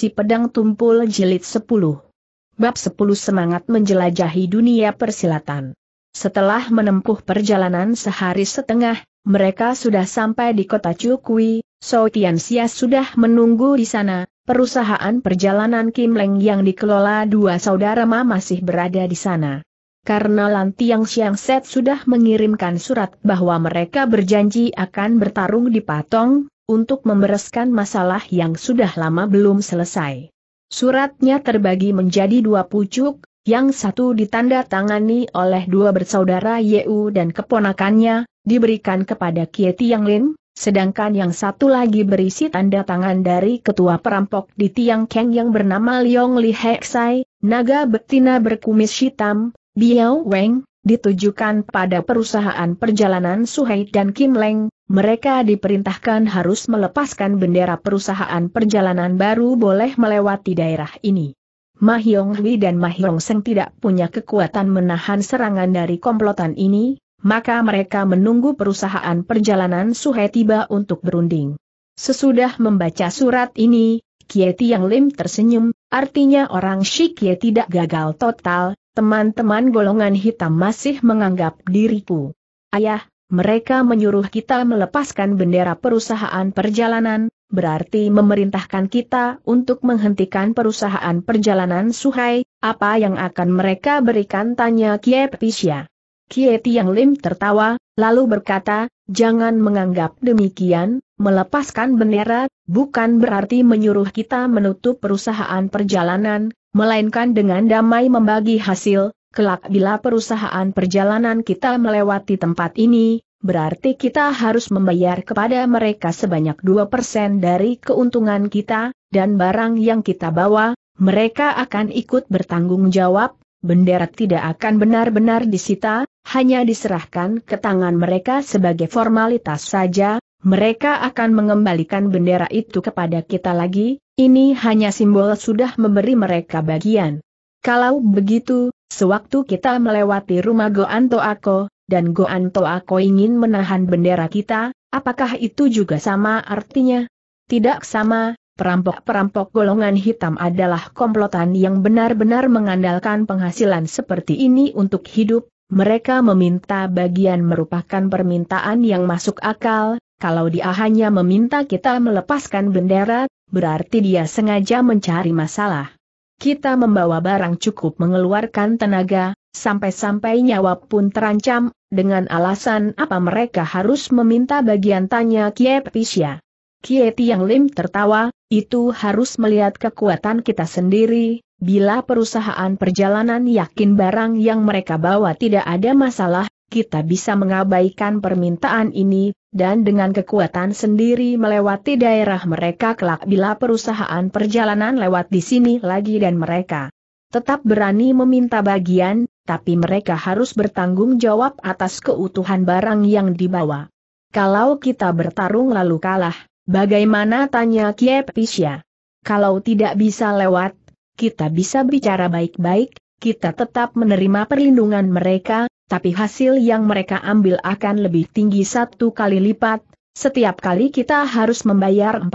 Si Pedang Tumpul Jilid 10 Bab 10 Semangat Menjelajahi Dunia Persilatan Setelah menempuh perjalanan sehari setengah, mereka sudah sampai di kota Cukui, So Tian Xia sudah menunggu di sana, perusahaan perjalanan Kim Leng yang dikelola dua saudara Ma masih berada di sana. Karena Lan Tiang Xiang Set sudah mengirimkan surat bahwa mereka berjanji akan bertarung di Patong, untuk membereskan masalah yang sudah lama belum selesai. Suratnya terbagi menjadi dua pucuk, yang satu ditanda tangani oleh dua bersaudara Yeu dan keponakannya, diberikan kepada Kieti Yang Lin, sedangkan yang satu lagi berisi tanda tangan dari ketua perampok di Tiang Keng yang bernama Liong Li Heksai, naga betina berkumis hitam, Biao Weng, ditujukan pada perusahaan perjalanan Suhei dan Kim Leng, mereka diperintahkan harus melepaskan bendera perusahaan perjalanan baru boleh melewati daerah ini. Mahyong Hui dan Mahyong Seng tidak punya kekuatan menahan serangan dari komplotan ini, maka mereka menunggu perusahaan perjalanan Suhe tiba untuk berunding. Sesudah membaca surat ini, Kieti Yang Lim tersenyum, artinya orang Shikye tidak gagal total, teman-teman golongan hitam masih menganggap diriku. Ayah, mereka menyuruh kita melepaskan bendera perusahaan perjalanan, berarti memerintahkan kita untuk menghentikan perusahaan perjalanan Suhai, apa yang akan mereka berikan tanya Kie Pisya. Kie Tiang Lim tertawa, lalu berkata, jangan menganggap demikian, melepaskan bendera, bukan berarti menyuruh kita menutup perusahaan perjalanan, melainkan dengan damai membagi hasil, Kelak bila perusahaan perjalanan kita melewati tempat ini, berarti kita harus membayar kepada mereka sebanyak 2% dari keuntungan kita, dan barang yang kita bawa, mereka akan ikut bertanggung jawab, bendera tidak akan benar-benar disita, hanya diserahkan ke tangan mereka sebagai formalitas saja, mereka akan mengembalikan bendera itu kepada kita lagi, ini hanya simbol sudah memberi mereka bagian. Kalau begitu, sewaktu kita melewati rumah Goanto Ako, dan Goanto Ako ingin menahan bendera kita, apakah itu juga sama artinya? Tidak sama, perampok-perampok golongan hitam adalah komplotan yang benar-benar mengandalkan penghasilan seperti ini untuk hidup, mereka meminta bagian merupakan permintaan yang masuk akal, kalau dia hanya meminta kita melepaskan bendera, berarti dia sengaja mencari masalah. Kita membawa barang cukup mengeluarkan tenaga, sampai-sampai nyawa pun terancam, dengan alasan apa mereka harus meminta bagian tanya Kie Pisya. Kie Tiang Lim tertawa, itu harus melihat kekuatan kita sendiri, bila perusahaan perjalanan yakin barang yang mereka bawa tidak ada masalah, kita bisa mengabaikan permintaan ini, dan dengan kekuatan sendiri melewati daerah mereka kelak bila perusahaan perjalanan lewat di sini lagi dan mereka tetap berani meminta bagian, tapi mereka harus bertanggung jawab atas keutuhan barang yang dibawa. Kalau kita bertarung lalu kalah, bagaimana tanya Kiepisya? Kalau tidak bisa lewat, kita bisa bicara baik-baik, kita tetap menerima perlindungan mereka, tapi hasil yang mereka ambil akan lebih tinggi satu kali lipat, setiap kali kita harus membayar 4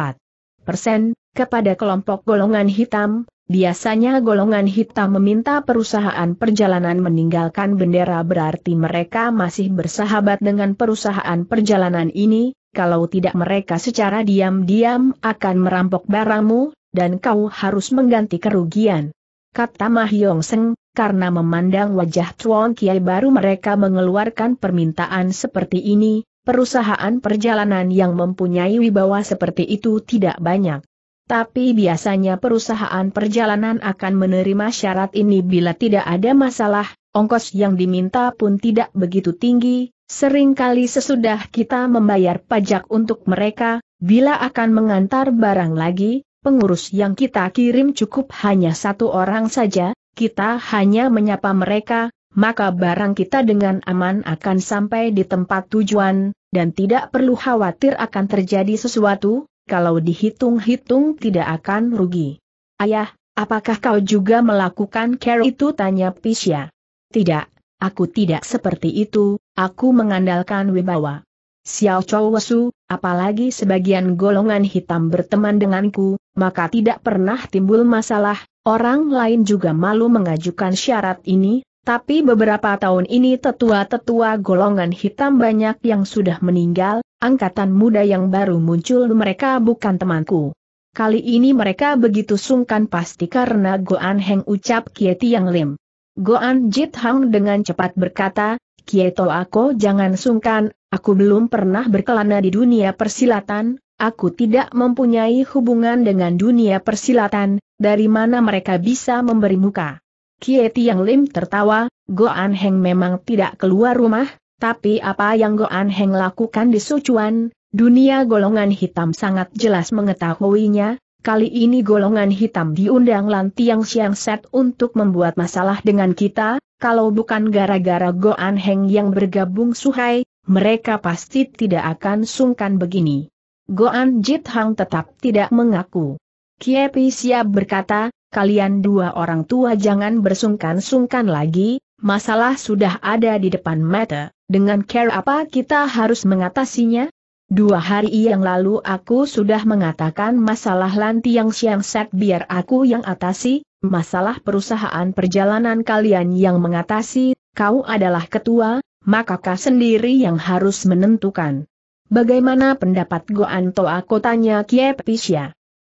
persen, kepada kelompok golongan hitam, biasanya golongan hitam meminta perusahaan perjalanan meninggalkan bendera berarti mereka masih bersahabat dengan perusahaan perjalanan ini, kalau tidak mereka secara diam-diam akan merampok barangmu, dan kau harus mengganti kerugian. Kata Mahyong Seng, karena memandang wajah Chuan Kiai baru mereka mengeluarkan permintaan seperti ini, perusahaan perjalanan yang mempunyai wibawa seperti itu tidak banyak. Tapi biasanya perusahaan perjalanan akan menerima syarat ini bila tidak ada masalah, ongkos yang diminta pun tidak begitu tinggi, seringkali sesudah kita membayar pajak untuk mereka, bila akan mengantar barang lagi, pengurus yang kita kirim cukup hanya satu orang saja, kita hanya menyapa mereka, maka barang kita dengan aman akan sampai di tempat tujuan, dan tidak perlu khawatir akan terjadi sesuatu, kalau dihitung-hitung tidak akan rugi. Ayah, apakah kau juga melakukan care itu? tanya Pisya. Tidak, aku tidak seperti itu, aku mengandalkan wibawa. Xiao Chow Wesu, apalagi sebagian golongan hitam berteman denganku, maka tidak pernah timbul masalah, Orang lain juga malu mengajukan syarat ini, tapi beberapa tahun ini tetua-tetua golongan hitam banyak yang sudah meninggal, angkatan muda yang baru muncul mereka bukan temanku. Kali ini mereka begitu sungkan pasti karena Goan Heng ucap Kieti Yang Lim. Goan Jit Hang dengan cepat berkata, Kieto aku jangan sungkan, aku belum pernah berkelana di dunia persilatan, aku tidak mempunyai hubungan dengan dunia persilatan, dari mana mereka bisa memberi muka? Kie yang Lim tertawa, Goan Heng memang tidak keluar rumah, tapi apa yang Goan Heng lakukan di Sucuan, dunia golongan hitam sangat jelas mengetahuinya, kali ini golongan hitam diundang Lan Tiang Xiang Set untuk membuat masalah dengan kita, kalau bukan gara-gara Goan Heng yang bergabung Suhai, mereka pasti tidak akan sungkan begini. Goan Jit Hang tetap tidak mengaku. Kiepi siap berkata, kalian dua orang tua jangan bersungkan-sungkan lagi, masalah sudah ada di depan mata, dengan care apa kita harus mengatasinya? Dua hari yang lalu aku sudah mengatakan masalah yang siang set biar aku yang atasi, masalah perusahaan perjalanan kalian yang mengatasi, kau adalah ketua, maka kau sendiri yang harus menentukan. Bagaimana pendapat Goan aku tanya Kie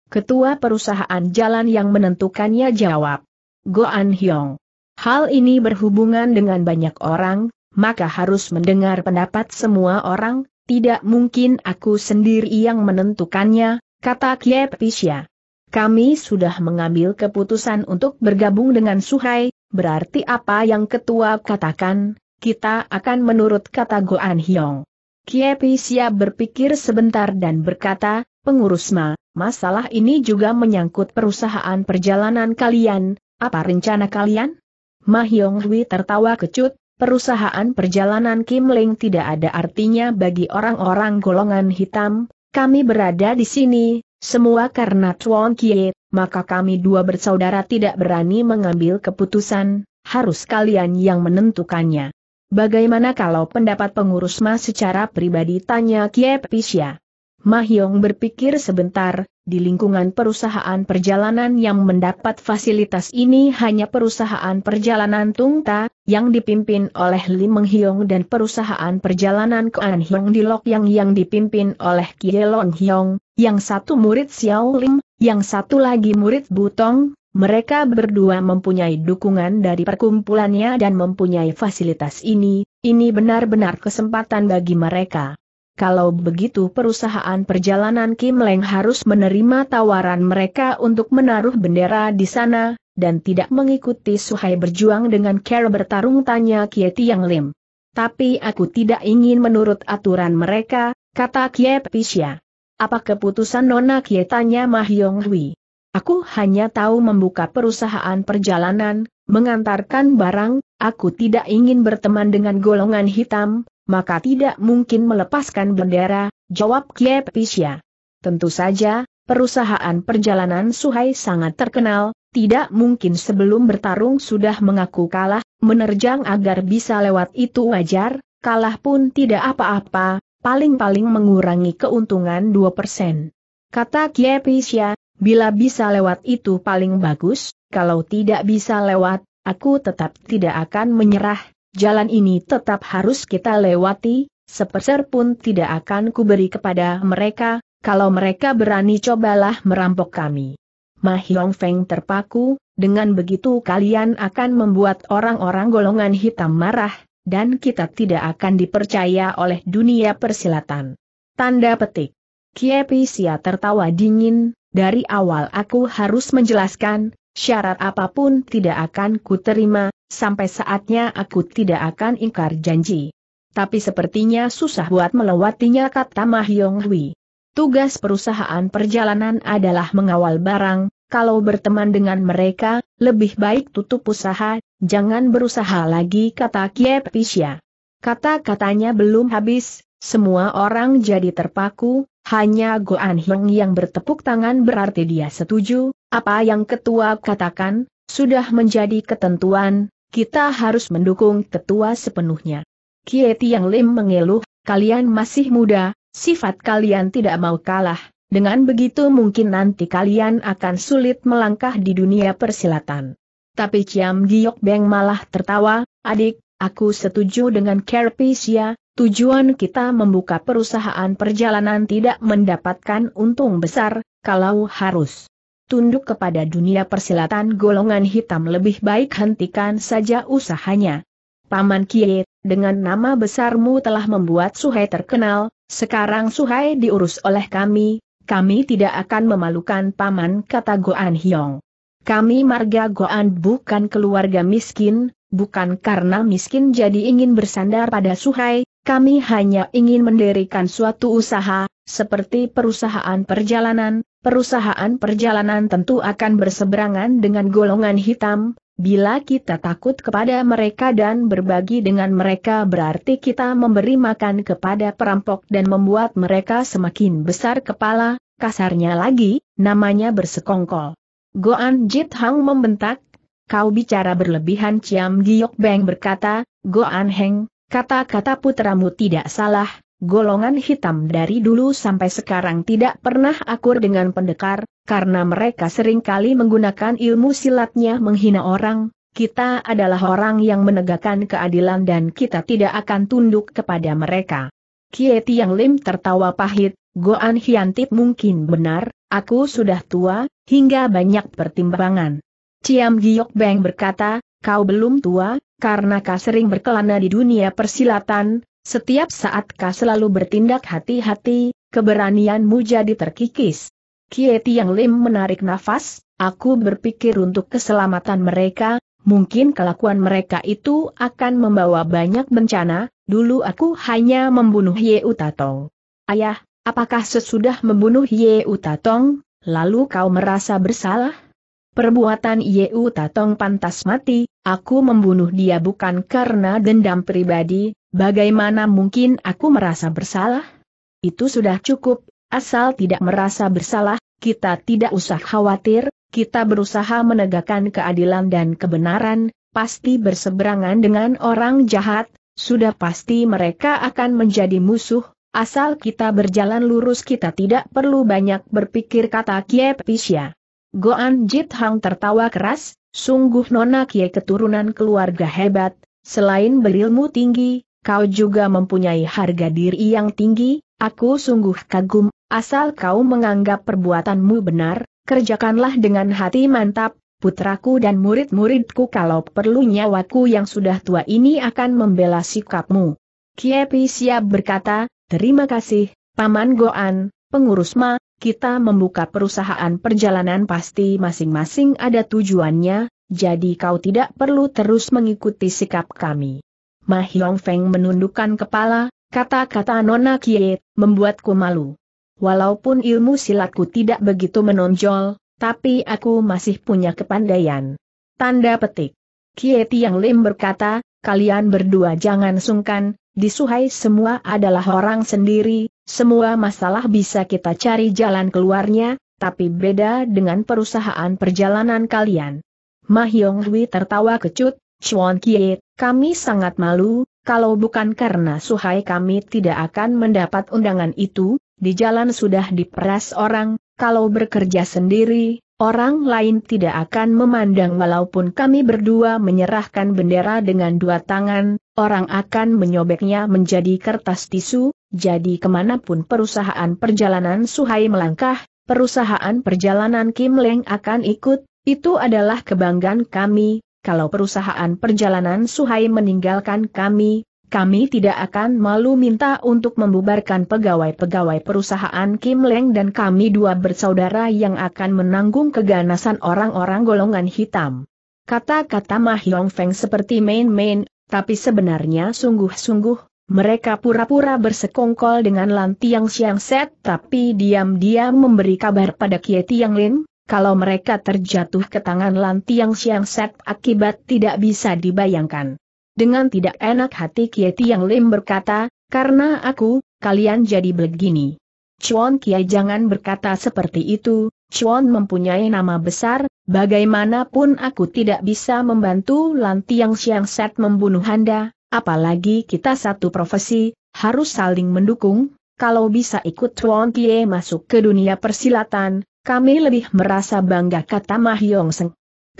Ketua perusahaan jalan yang menentukannya jawab. Go An Hyong. Hal ini berhubungan dengan banyak orang, maka harus mendengar pendapat semua orang, tidak mungkin aku sendiri yang menentukannya, kata Kye Pisha. Kami sudah mengambil keputusan untuk bergabung dengan Suhai, berarti apa yang ketua katakan, kita akan menurut kata Goan Hyong. Kye Pisha berpikir sebentar dan berkata, pengurus ma, Masalah ini juga menyangkut perusahaan perjalanan kalian, apa rencana kalian? Mahyong Hui tertawa kecut, perusahaan perjalanan Kim Ling tidak ada artinya bagi orang-orang golongan hitam, kami berada di sini, semua karena Tuan Kie, maka kami dua bersaudara tidak berani mengambil keputusan, harus kalian yang menentukannya. Bagaimana kalau pendapat pengurus MAS secara pribadi tanya Kie Pisya? Mahyong berpikir sebentar, di lingkungan perusahaan perjalanan yang mendapat fasilitas ini hanya perusahaan perjalanan Tungta, yang dipimpin oleh Lim Menghiong dan perusahaan perjalanan Kuan Hyong di Lok Yang yang dipimpin oleh Kie Hyong, yang satu murid Xiao Lim, yang satu lagi murid Butong, mereka berdua mempunyai dukungan dari perkumpulannya dan mempunyai fasilitas ini, ini benar-benar kesempatan bagi mereka. Kalau begitu perusahaan perjalanan Kim Leng harus menerima tawaran mereka untuk menaruh bendera di sana, dan tidak mengikuti Suhai berjuang dengan care bertarung tanya Kie Tiang Lim. Tapi aku tidak ingin menurut aturan mereka, kata Kie Pisya. Apa keputusan Nona Kie tanya Mah Yong Hui. Aku hanya tahu membuka perusahaan perjalanan, mengantarkan barang, aku tidak ingin berteman dengan golongan hitam, maka tidak mungkin melepaskan bendera, jawab Kie Pisya. Tentu saja, perusahaan perjalanan Suhai sangat terkenal, tidak mungkin sebelum bertarung sudah mengaku kalah, menerjang agar bisa lewat itu wajar, kalah pun tidak apa-apa, paling-paling mengurangi keuntungan 2%. Kata Kie Pisya, bila bisa lewat itu paling bagus, kalau tidak bisa lewat, aku tetap tidak akan menyerah, Jalan ini tetap harus kita lewati, sepeser pun tidak akan kuberi kepada mereka, kalau mereka berani cobalah merampok kami. Ma Hyong Feng terpaku, dengan begitu kalian akan membuat orang-orang golongan hitam marah, dan kita tidak akan dipercaya oleh dunia persilatan. Tanda petik. Kiepi Sia tertawa dingin, dari awal aku harus menjelaskan, syarat apapun tidak akan kuterima, sampai saatnya aku tidak akan ingkar janji. Tapi sepertinya susah buat melewatinya kata Mah Yong Hui. Tugas perusahaan perjalanan adalah mengawal barang, kalau berteman dengan mereka, lebih baik tutup usaha, jangan berusaha lagi kata Kiep Pisya. Kata-katanya belum habis, semua orang jadi terpaku, hanya Goan Hong yang bertepuk tangan berarti dia setuju, apa yang ketua katakan, sudah menjadi ketentuan, kita harus mendukung ketua sepenuhnya. Kieti Yang Lim mengeluh, kalian masih muda, sifat kalian tidak mau kalah, dengan begitu mungkin nanti kalian akan sulit melangkah di dunia persilatan. Tapi Ciam Giok Beng malah tertawa, adik, aku setuju dengan Kerpisia, Tujuan kita membuka perusahaan perjalanan tidak mendapatkan untung besar, kalau harus tunduk kepada dunia persilatan golongan hitam lebih baik hentikan saja usahanya. Paman Kiet, dengan nama besarmu telah membuat Suhai terkenal, sekarang Suhai diurus oleh kami, kami tidak akan memalukan Paman kata Goan Hyong. Kami marga Goan bukan keluarga miskin, bukan karena miskin jadi ingin bersandar pada Suhai, kami hanya ingin mendirikan suatu usaha, seperti perusahaan perjalanan, perusahaan perjalanan tentu akan berseberangan dengan golongan hitam, bila kita takut kepada mereka dan berbagi dengan mereka berarti kita memberi makan kepada perampok dan membuat mereka semakin besar kepala, kasarnya lagi, namanya bersekongkol. Goan Jit Hang membentak, kau bicara berlebihan Ciam Giok Beng berkata, Goan Heng, Kata-kata putramu tidak salah, golongan hitam dari dulu sampai sekarang tidak pernah akur dengan pendekar, karena mereka seringkali menggunakan ilmu silatnya menghina orang, kita adalah orang yang menegakkan keadilan dan kita tidak akan tunduk kepada mereka. Kie yang Lim tertawa pahit, Goan Hiantip mungkin benar, aku sudah tua, hingga banyak pertimbangan. Ciam Giok Beng berkata, kau belum tua, karena kau sering berkelana di dunia persilatan, setiap saat kau selalu bertindak hati-hati, keberanianmu jadi terkikis. Kieti Yang Lim menarik nafas, aku berpikir untuk keselamatan mereka, mungkin kelakuan mereka itu akan membawa banyak bencana, dulu aku hanya membunuh Ye Utatong. Ayah, apakah sesudah membunuh Ye Utatong, lalu kau merasa bersalah? Perbuatan Yeu Tatong pantas mati, aku membunuh dia bukan karena dendam pribadi, bagaimana mungkin aku merasa bersalah? Itu sudah cukup, asal tidak merasa bersalah, kita tidak usah khawatir, kita berusaha menegakkan keadilan dan kebenaran, pasti berseberangan dengan orang jahat, sudah pasti mereka akan menjadi musuh, asal kita berjalan lurus kita tidak perlu banyak berpikir kata Kiepisya. Goan Jit Hang tertawa keras, sungguh Nona Kie keturunan keluarga hebat, selain berilmu tinggi, kau juga mempunyai harga diri yang tinggi, aku sungguh kagum, asal kau menganggap perbuatanmu benar, kerjakanlah dengan hati mantap, putraku dan murid-muridku kalau perlu nyawaku yang sudah tua ini akan membela sikapmu. Kiepi siap berkata, terima kasih, Paman Goan, pengurus ma, kita membuka perusahaan perjalanan pasti masing-masing ada tujuannya, jadi kau tidak perlu terus mengikuti sikap kami. Ma Hiong Feng menundukkan kepala, kata-kata Nona Kiet, membuatku malu. Walaupun ilmu silatku tidak begitu menonjol, tapi aku masih punya kepandaian. Tanda petik. Kieti Yang Lim berkata, kalian berdua jangan sungkan, di Suhai semua adalah orang sendiri, semua masalah bisa kita cari jalan keluarnya, tapi beda dengan perusahaan perjalanan kalian. Mahyong Hui tertawa kecut, Chuan Kie, kami sangat malu, kalau bukan karena suhai kami tidak akan mendapat undangan itu, di jalan sudah diperas orang, kalau bekerja sendiri, orang lain tidak akan memandang walaupun kami berdua menyerahkan bendera dengan dua tangan, orang akan menyobeknya menjadi kertas tisu, jadi kemanapun perusahaan perjalanan Suhai melangkah, perusahaan perjalanan Kim Leng akan ikut, itu adalah kebanggaan kami, kalau perusahaan perjalanan Suhai meninggalkan kami, kami tidak akan malu minta untuk membubarkan pegawai-pegawai perusahaan Kim Leng dan kami dua bersaudara yang akan menanggung keganasan orang-orang golongan hitam. Kata-kata Yong Feng seperti main-main, tapi sebenarnya sungguh-sungguh, mereka pura-pura bersekongkol dengan Lantiang Siang Set tapi diam-diam memberi kabar pada Kie Tiang Lin, kalau mereka terjatuh ke tangan Lantiang Siang Set akibat tidak bisa dibayangkan. Dengan tidak enak hati Kie Tiang Lin berkata, karena aku, kalian jadi begini. Chuan Kia jangan berkata seperti itu, Chuan mempunyai nama besar, bagaimanapun aku tidak bisa membantu Lantiang Set membunuh Anda, apalagi kita satu profesi, harus saling mendukung, kalau bisa ikut Chuan Kie masuk ke dunia persilatan, kami lebih merasa bangga kata Mah Yong Seng.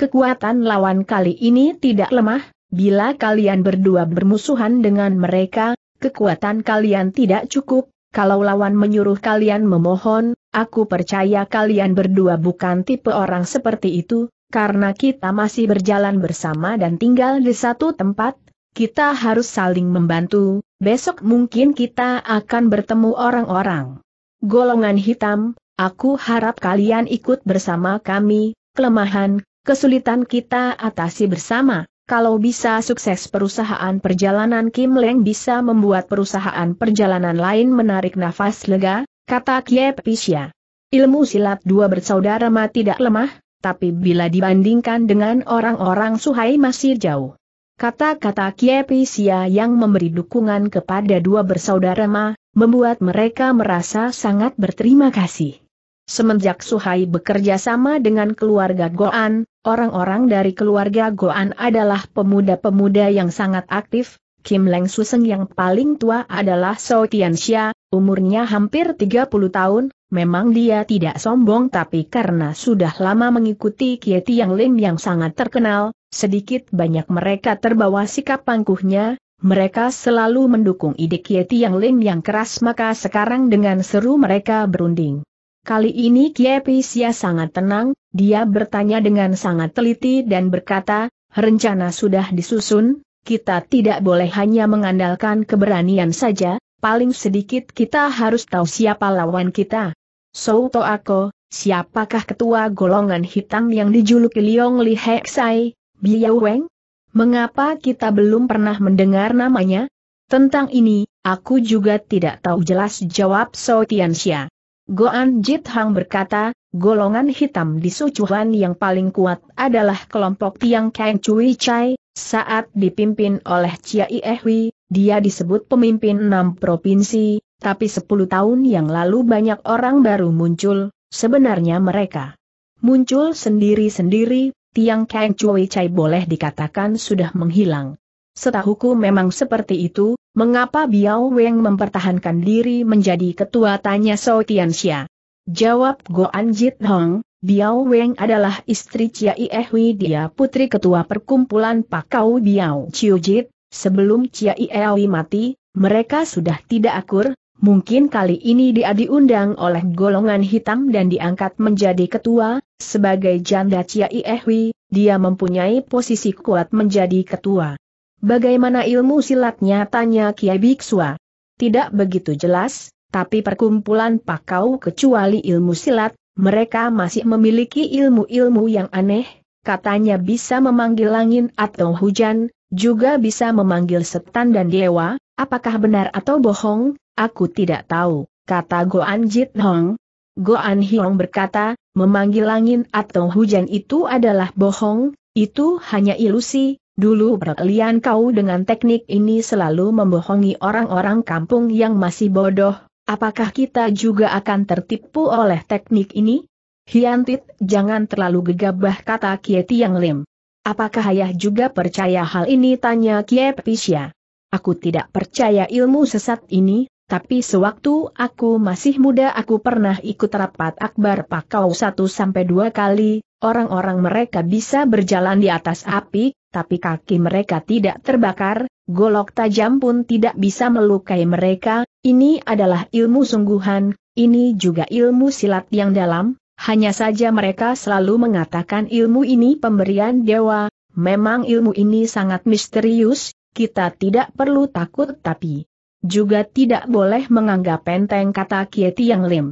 Kekuatan lawan kali ini tidak lemah, bila kalian berdua bermusuhan dengan mereka, kekuatan kalian tidak cukup, kalau lawan menyuruh kalian memohon, aku percaya kalian berdua bukan tipe orang seperti itu, karena kita masih berjalan bersama dan tinggal di satu tempat, kita harus saling membantu, besok mungkin kita akan bertemu orang-orang. Golongan hitam, aku harap kalian ikut bersama kami, kelemahan, kesulitan kita atasi bersama. Kalau bisa sukses perusahaan perjalanan Kim Leng bisa membuat perusahaan perjalanan lain menarik nafas lega, kata Kiep Pisya. Ilmu silat dua bersaudara mah tidak lemah, tapi bila dibandingkan dengan orang-orang Suhai masih jauh. Kata-kata Kiep Pisya yang memberi dukungan kepada dua bersaudara mah, membuat mereka merasa sangat berterima kasih. Semenjak Suhai bekerja sama dengan keluarga Goan, orang-orang dari keluarga Goan adalah pemuda-pemuda yang sangat aktif. Kim Leng Suseng yang paling tua adalah So Tianxia, umurnya hampir 30 tahun, memang dia tidak sombong tapi karena sudah lama mengikuti Kie Tiang Lim yang sangat terkenal, sedikit banyak mereka terbawa sikap pangkuhnya, mereka selalu mendukung ide Kie Tiang Lim yang keras maka sekarang dengan seru mereka berunding. Kali ini Kiepisia sangat tenang, dia bertanya dengan sangat teliti dan berkata, rencana sudah disusun, kita tidak boleh hanya mengandalkan keberanian saja, paling sedikit kita harus tahu siapa lawan kita. Souto Ako, siapakah ketua golongan hitam yang dijuluki Liong Li Heksai, Biao Weng? Mengapa kita belum pernah mendengar namanya? Tentang ini, aku juga tidak tahu jelas jawab So Tianxia. Goan Jit Hang berkata, golongan hitam di Sucuhan yang paling kuat adalah kelompok Tiang Kang Cui Chai, saat dipimpin oleh Chia Iehui, dia disebut pemimpin enam provinsi, tapi sepuluh tahun yang lalu banyak orang baru muncul, sebenarnya mereka muncul sendiri-sendiri, Tiang Kang Cui Chai boleh dikatakan sudah menghilang. Setahuku memang seperti itu, mengapa Biao Weng mempertahankan diri menjadi ketua tanya Tian Tianxia. Jawab Goan Jit Hong, Biao Weng adalah istri Ie Ehui dia putri ketua perkumpulan Pakau Biao Chiu Jit, sebelum Ie Ehui mati, mereka sudah tidak akur, mungkin kali ini dia diundang oleh golongan hitam dan diangkat menjadi ketua, sebagai janda Ie Ehui, dia mempunyai posisi kuat menjadi ketua. Bagaimana ilmu silatnya tanya Kiai Biksua? Tidak begitu jelas, tapi perkumpulan pakau kecuali ilmu silat, mereka masih memiliki ilmu-ilmu yang aneh, katanya bisa memanggil angin atau hujan, juga bisa memanggil setan dan dewa, apakah benar atau bohong, aku tidak tahu, kata Goan Jit Hong. Goan Hiong berkata, memanggil angin atau hujan itu adalah bohong, itu hanya ilusi, Dulu berlian kau dengan teknik ini selalu membohongi orang-orang kampung yang masih bodoh, apakah kita juga akan tertipu oleh teknik ini? Hiantit, jangan terlalu gegabah kata Kieti Yang Lim. Apakah ayah juga percaya hal ini tanya Kie Pisya. Aku tidak percaya ilmu sesat ini, tapi sewaktu aku masih muda aku pernah ikut rapat akbar pakau satu sampai dua kali, orang-orang mereka bisa berjalan di atas api, tapi kaki mereka tidak terbakar, golok tajam pun tidak bisa melukai mereka, ini adalah ilmu sungguhan, ini juga ilmu silat yang dalam, hanya saja mereka selalu mengatakan ilmu ini pemberian dewa, memang ilmu ini sangat misterius, kita tidak perlu takut tapi juga tidak boleh menganggap enteng kata Kieti Yang Lim.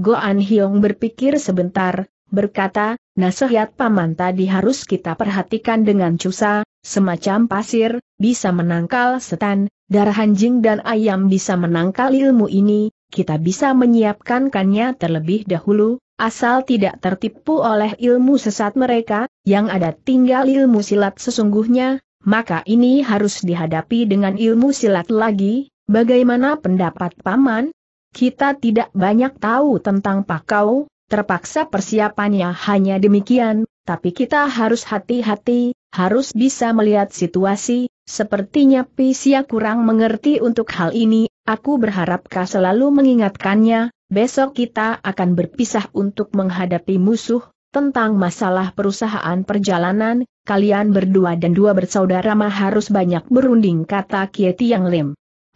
Goan Hiong berpikir sebentar, berkata, Nasihat paman tadi harus kita perhatikan dengan cusa, semacam pasir, bisa menangkal setan, darah anjing dan ayam bisa menangkal ilmu ini, kita bisa menyiapkankannya terlebih dahulu, asal tidak tertipu oleh ilmu sesat mereka, yang ada tinggal ilmu silat sesungguhnya, maka ini harus dihadapi dengan ilmu silat lagi, bagaimana pendapat paman? Kita tidak banyak tahu tentang pakau, Terpaksa persiapannya hanya demikian, tapi kita harus hati-hati, harus bisa melihat situasi, sepertinya Pisia kurang mengerti untuk hal ini, aku berharap kau selalu mengingatkannya, besok kita akan berpisah untuk menghadapi musuh, tentang masalah perusahaan perjalanan, kalian berdua dan dua bersaudara mah harus banyak berunding kata Kieti Yang Lim.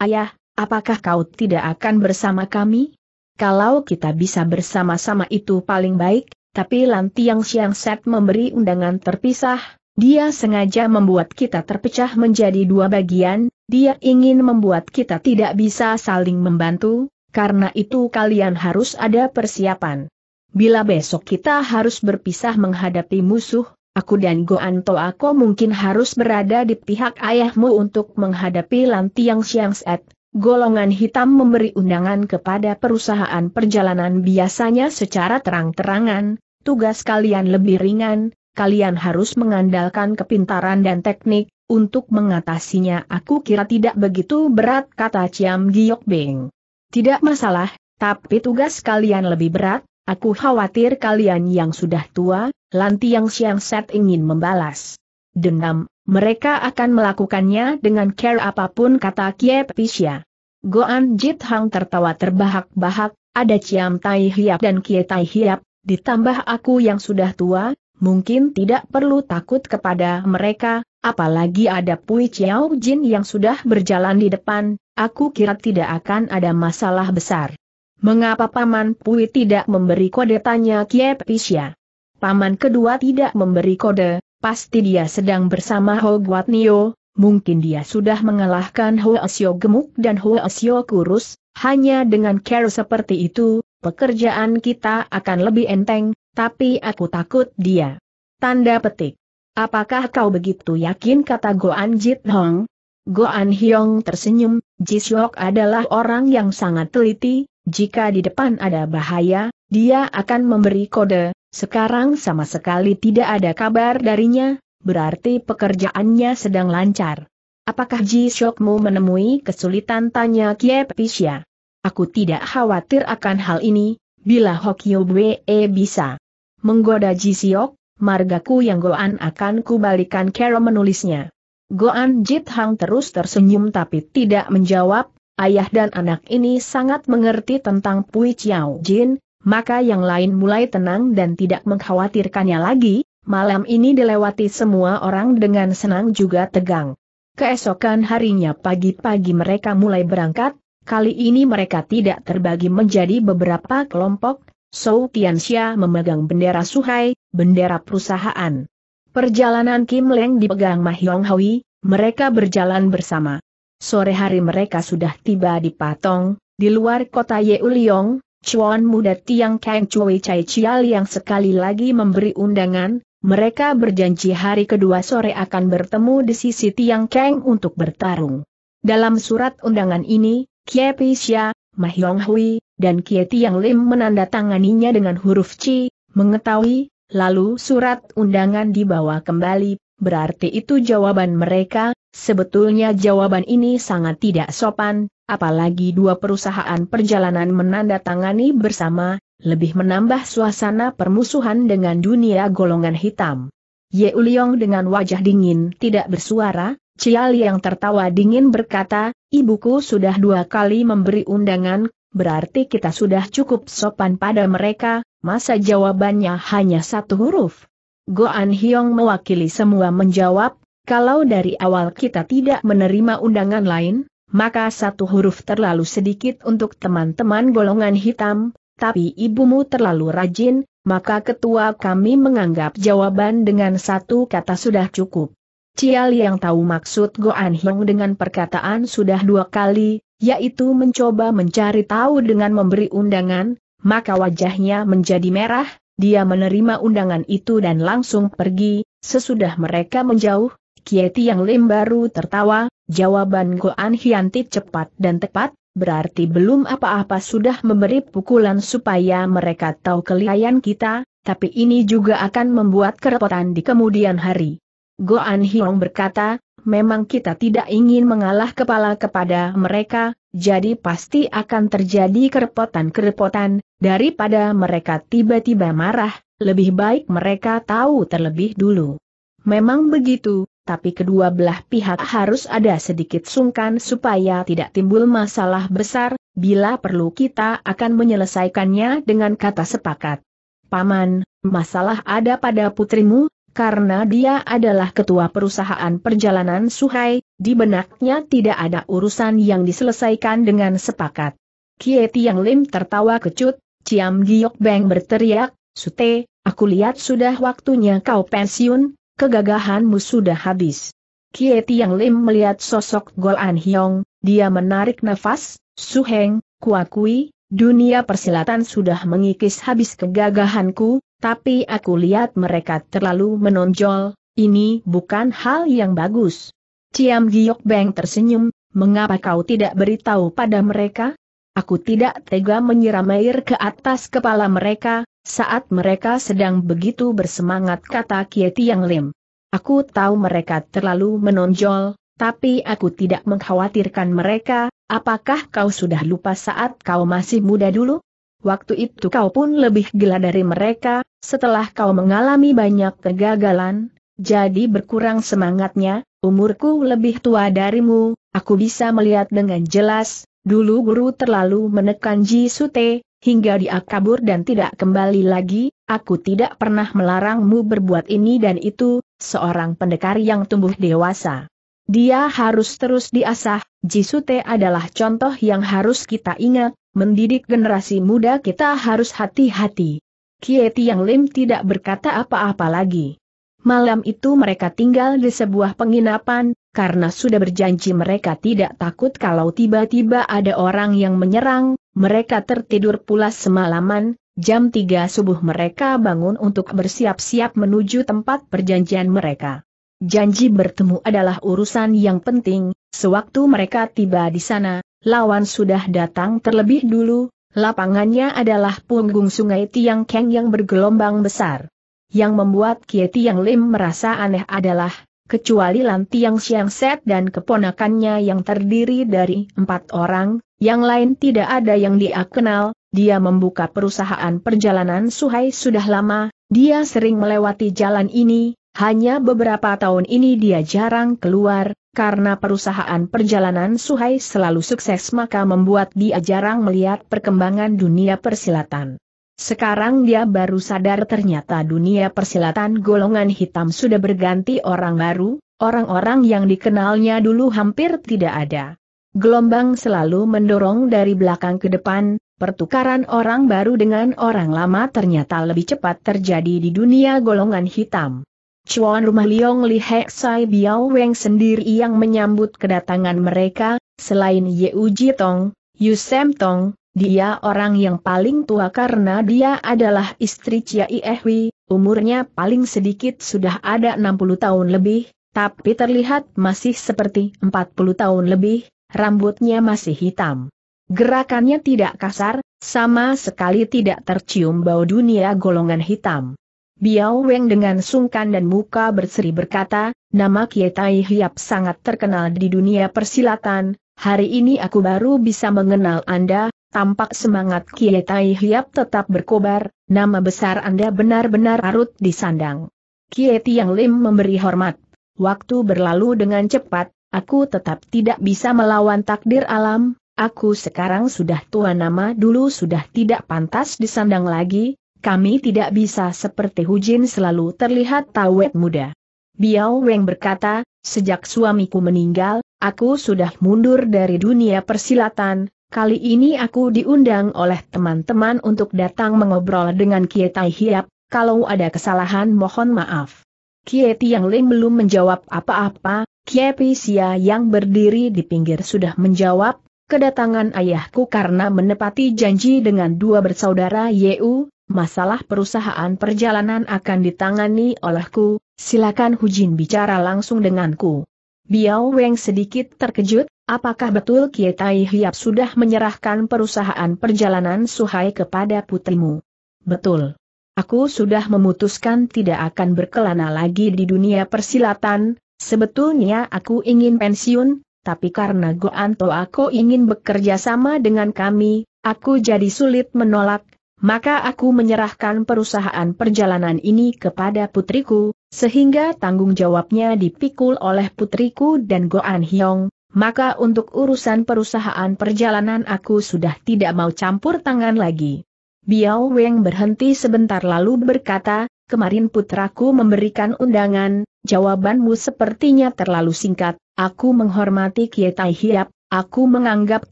Ayah, apakah kau tidak akan bersama kami? Kalau kita bisa bersama-sama itu paling baik, tapi Lantiang Siang Set memberi undangan terpisah, dia sengaja membuat kita terpecah menjadi dua bagian, dia ingin membuat kita tidak bisa saling membantu, karena itu kalian harus ada persiapan. Bila besok kita harus berpisah menghadapi musuh, aku dan Goan Toako mungkin harus berada di pihak ayahmu untuk menghadapi Lantiang Siang Set, golongan hitam memberi undangan kepada perusahaan perjalanan biasanya secara terang-terangan, tugas kalian lebih ringan, kalian harus mengandalkan kepintaran dan teknik, untuk mengatasinya aku kira tidak begitu berat kata Ciam Giok Beng. Tidak masalah, tapi tugas kalian lebih berat, aku khawatir kalian yang sudah tua, Lanti Yang Siang Set ingin membalas. Dendam, mereka akan melakukannya dengan care apapun kata Kie Pisya. Goan Jit Hang tertawa terbahak-bahak, ada Ciam Tai Hiap dan Kie Tai Hiap, ditambah aku yang sudah tua, mungkin tidak perlu takut kepada mereka, apalagi ada Pui Chiao Jin yang sudah berjalan di depan, aku kira tidak akan ada masalah besar. Mengapa Paman Pui tidak memberi kode tanya Kie Pisya? Paman kedua tidak memberi kode, Pasti dia sedang bersama Ho Guat Nio, mungkin dia sudah mengalahkan Ho Asio gemuk dan Ho Asio kurus, hanya dengan care seperti itu, pekerjaan kita akan lebih enteng, tapi aku takut dia. Tanda petik. Apakah kau begitu yakin kata Goan Jit Hong? Goan Hyong tersenyum, Jisyok adalah orang yang sangat teliti, jika di depan ada bahaya, dia akan memberi kode, sekarang sama sekali tidak ada kabar darinya, berarti pekerjaannya sedang lancar. Apakah Ji Shokmu menemui kesulitan tanya Kie Pisha? Aku tidak khawatir akan hal ini, bila Hokyo Bwe e bisa menggoda Ji Siok, margaku yang Goan akan kubalikan Kero menulisnya. Goan Jit Hang terus tersenyum tapi tidak menjawab, ayah dan anak ini sangat mengerti tentang Pui Chiao Jin, maka yang lain mulai tenang dan tidak mengkhawatirkannya lagi, malam ini dilewati semua orang dengan senang juga tegang. Keesokan harinya pagi-pagi mereka mulai berangkat, kali ini mereka tidak terbagi menjadi beberapa kelompok, Sou Tianxia memegang bendera Suhai, bendera perusahaan. Perjalanan Kim Leng dipegang Ma Hyong Hui, mereka berjalan bersama. Sore hari mereka sudah tiba di Patong, di luar kota Yeuliong, Chuan muda Tiang Kang Chui Chai Chial yang sekali lagi memberi undangan, mereka berjanji hari kedua sore akan bertemu di sisi Tiang Kang untuk bertarung. Dalam surat undangan ini, Kie Mah Mahyong Hui, dan Kie Tiang Lim menandatanganinya dengan huruf C, mengetahui, lalu surat undangan dibawa kembali Berarti itu jawaban mereka, sebetulnya jawaban ini sangat tidak sopan, apalagi dua perusahaan perjalanan menandatangani bersama, lebih menambah suasana permusuhan dengan dunia golongan hitam. Ye Uliong dengan wajah dingin tidak bersuara, Cial yang tertawa dingin berkata, Ibuku sudah dua kali memberi undangan, berarti kita sudah cukup sopan pada mereka, masa jawabannya hanya satu huruf. Goan Hyong mewakili semua menjawab, kalau dari awal kita tidak menerima undangan lain, maka satu huruf terlalu sedikit untuk teman-teman golongan hitam, tapi ibumu terlalu rajin, maka ketua kami menganggap jawaban dengan satu kata sudah cukup. Cial yang tahu maksud Goan Hyung dengan perkataan sudah dua kali, yaitu mencoba mencari tahu dengan memberi undangan, maka wajahnya menjadi merah, dia menerima undangan itu dan langsung pergi, sesudah mereka menjauh, Kieti yang lem baru tertawa, jawaban Goan Hianti cepat dan tepat, berarti belum apa-apa sudah memberi pukulan supaya mereka tahu kelihayan kita, tapi ini juga akan membuat kerepotan di kemudian hari. Goan Hiong berkata, memang kita tidak ingin mengalah kepala kepada mereka, jadi pasti akan terjadi kerepotan-kerepotan, daripada mereka tiba-tiba marah, lebih baik mereka tahu terlebih dulu. Memang begitu, tapi kedua belah pihak harus ada sedikit sungkan supaya tidak timbul masalah besar, bila perlu kita akan menyelesaikannya dengan kata sepakat. Paman, masalah ada pada putrimu, karena dia adalah ketua perusahaan perjalanan Suhai, di benaknya tidak ada urusan yang diselesaikan dengan sepakat. Kie Tiang Lim tertawa kecut, Ciam Giok Beng berteriak, Sute, aku lihat sudah waktunya kau pensiun, kegagahanmu sudah habis. Kie Tiang Lim melihat sosok Gol An Hyong, dia menarik nafas, Suheng, kuakui, dunia persilatan sudah mengikis habis kegagahanku, tapi aku lihat mereka terlalu menonjol, ini bukan hal yang bagus. Ciam Giok Beng tersenyum, mengapa kau tidak beritahu pada mereka? Aku tidak tega menyiram air ke atas kepala mereka, saat mereka sedang begitu bersemangat kata Kieti Yang Lim. Aku tahu mereka terlalu menonjol, tapi aku tidak mengkhawatirkan mereka, apakah kau sudah lupa saat kau masih muda dulu? Waktu itu kau pun lebih gila dari mereka, setelah kau mengalami banyak kegagalan, jadi berkurang semangatnya, umurku lebih tua darimu, aku bisa melihat dengan jelas, dulu guru terlalu menekan Ji Sute, hingga dia kabur dan tidak kembali lagi, aku tidak pernah melarangmu berbuat ini dan itu, seorang pendekar yang tumbuh dewasa. Dia harus terus diasah, Jisute adalah contoh yang harus kita ingat, mendidik generasi muda kita harus hati-hati. Kieti Yang Lim tidak berkata apa-apa lagi. Malam itu mereka tinggal di sebuah penginapan, karena sudah berjanji mereka tidak takut kalau tiba-tiba ada orang yang menyerang, mereka tertidur pula semalaman, jam 3 subuh mereka bangun untuk bersiap-siap menuju tempat perjanjian mereka. Janji bertemu adalah urusan yang penting, sewaktu mereka tiba di sana, lawan sudah datang terlebih dulu, lapangannya adalah punggung sungai Tiang Keng yang bergelombang besar. Yang membuat Kieti Yang Lim merasa aneh adalah, kecuali Lantiang Siang Set dan keponakannya yang terdiri dari empat orang, yang lain tidak ada yang dia kenal, dia membuka perusahaan perjalanan Suhai sudah lama, dia sering melewati jalan ini, hanya beberapa tahun ini dia jarang keluar, karena perusahaan perjalanan Suhai selalu sukses maka membuat dia jarang melihat perkembangan dunia persilatan. Sekarang dia baru sadar ternyata dunia persilatan golongan hitam sudah berganti orang baru, orang-orang yang dikenalnya dulu hampir tidak ada. Gelombang selalu mendorong dari belakang ke depan, pertukaran orang baru dengan orang lama ternyata lebih cepat terjadi di dunia golongan hitam. Chuan rumah Liong Li Hek Sai Biao Weng sendiri yang menyambut kedatangan mereka, selain Ye Uji Tong, Yu Sem Tong, dia orang yang paling tua karena dia adalah istri Chia Ehwi, umurnya paling sedikit sudah ada 60 tahun lebih, tapi terlihat masih seperti 40 tahun lebih, rambutnya masih hitam. Gerakannya tidak kasar, sama sekali tidak tercium bau dunia golongan hitam. Biao Weng dengan sungkan dan muka berseri berkata, nama Kietai Hiap sangat terkenal di dunia persilatan, hari ini aku baru bisa mengenal Anda, Tampak semangat Kie Tai Hiap tetap berkobar, nama besar Anda benar-benar arut di sandang. Kie Tiang Lim memberi hormat. Waktu berlalu dengan cepat, aku tetap tidak bisa melawan takdir alam, aku sekarang sudah tua nama dulu sudah tidak pantas di sandang lagi, kami tidak bisa seperti Hujin selalu terlihat tawet muda. Biao Weng berkata, sejak suamiku meninggal, aku sudah mundur dari dunia persilatan, Kali ini aku diundang oleh teman-teman untuk datang mengobrol dengan Tai Hiap, kalau ada kesalahan mohon maaf. Kieti Yang Ling belum menjawab apa-apa, Kie Pisia yang berdiri di pinggir sudah menjawab, kedatangan ayahku karena menepati janji dengan dua bersaudara Yeu, masalah perusahaan perjalanan akan ditangani olehku, silakan Hujin bicara langsung denganku. Biao Weng sedikit terkejut, Apakah betul Kietai Hiap sudah menyerahkan perusahaan perjalanan Suhai kepada putrimu? Betul. Aku sudah memutuskan tidak akan berkelana lagi di dunia persilatan, sebetulnya aku ingin pensiun, tapi karena Goanto aku ingin bekerja sama dengan kami, aku jadi sulit menolak, maka aku menyerahkan perusahaan perjalanan ini kepada putriku, sehingga tanggung jawabnya dipikul oleh putriku dan Goan Hyong, maka untuk urusan perusahaan perjalanan aku sudah tidak mau campur tangan lagi. Biao Weng berhenti sebentar lalu berkata, kemarin putraku memberikan undangan, jawabanmu sepertinya terlalu singkat, aku menghormati Kietai Hiap, aku menganggap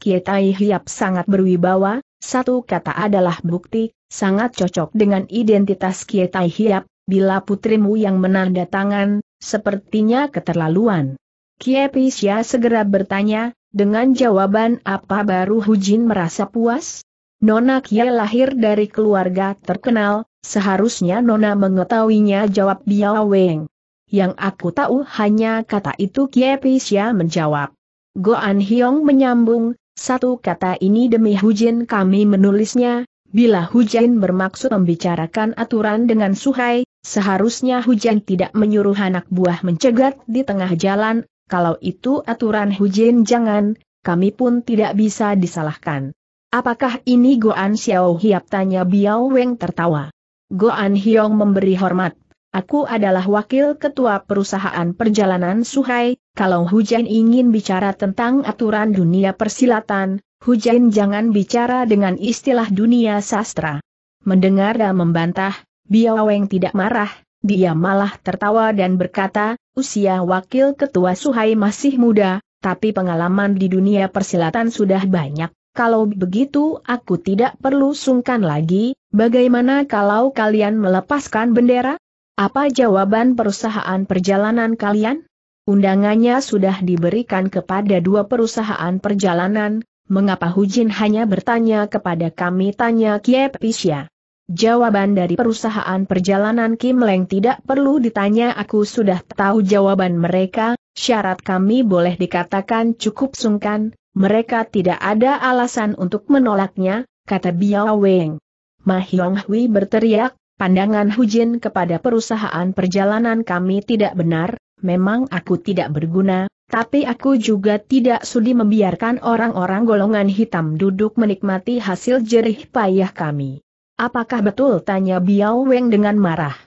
Kietai Hiap sangat berwibawa, satu kata adalah bukti, sangat cocok dengan identitas Kietai Hiap, bila putrimu yang menandatangan, sepertinya keterlaluan. Kiepisya segera bertanya, dengan jawaban apa baru Hu Jin merasa puas? Nona Kie lahir dari keluarga terkenal, seharusnya Nona mengetahuinya jawab Biao Weng. Yang aku tahu hanya kata itu Kiepisya menjawab. Goan Hyong menyambung, satu kata ini demi Hu Jin kami menulisnya, bila Hu Jin bermaksud membicarakan aturan dengan Suhai, seharusnya Hu Jin tidak menyuruh anak buah mencegat di tengah jalan, kalau itu aturan hujin jangan, kami pun tidak bisa disalahkan. Apakah ini Goan Xiao Hiap tanya Biao Weng tertawa. Goan Hiong memberi hormat. Aku adalah wakil ketua perusahaan perjalanan Suhai, kalau Hujan ingin bicara tentang aturan dunia persilatan, Hujan jangan bicara dengan istilah dunia sastra. Mendengar dan membantah, Biao Weng tidak marah, dia malah tertawa dan berkata, usia wakil ketua Suhai masih muda, tapi pengalaman di dunia persilatan sudah banyak. Kalau begitu aku tidak perlu sungkan lagi, bagaimana kalau kalian melepaskan bendera? Apa jawaban perusahaan perjalanan kalian? Undangannya sudah diberikan kepada dua perusahaan perjalanan, mengapa Hujin hanya bertanya kepada kami tanya Kiep Isya? Jawaban dari perusahaan perjalanan Kim Leng tidak perlu ditanya aku sudah tahu jawaban mereka, syarat kami boleh dikatakan cukup sungkan, mereka tidak ada alasan untuk menolaknya, kata Biao Weng. Ma Hiong Hui berteriak, pandangan Hujin kepada perusahaan perjalanan kami tidak benar, memang aku tidak berguna, tapi aku juga tidak sudi membiarkan orang-orang golongan hitam duduk menikmati hasil jerih payah kami. Apakah betul? Tanya Biao Weng dengan marah.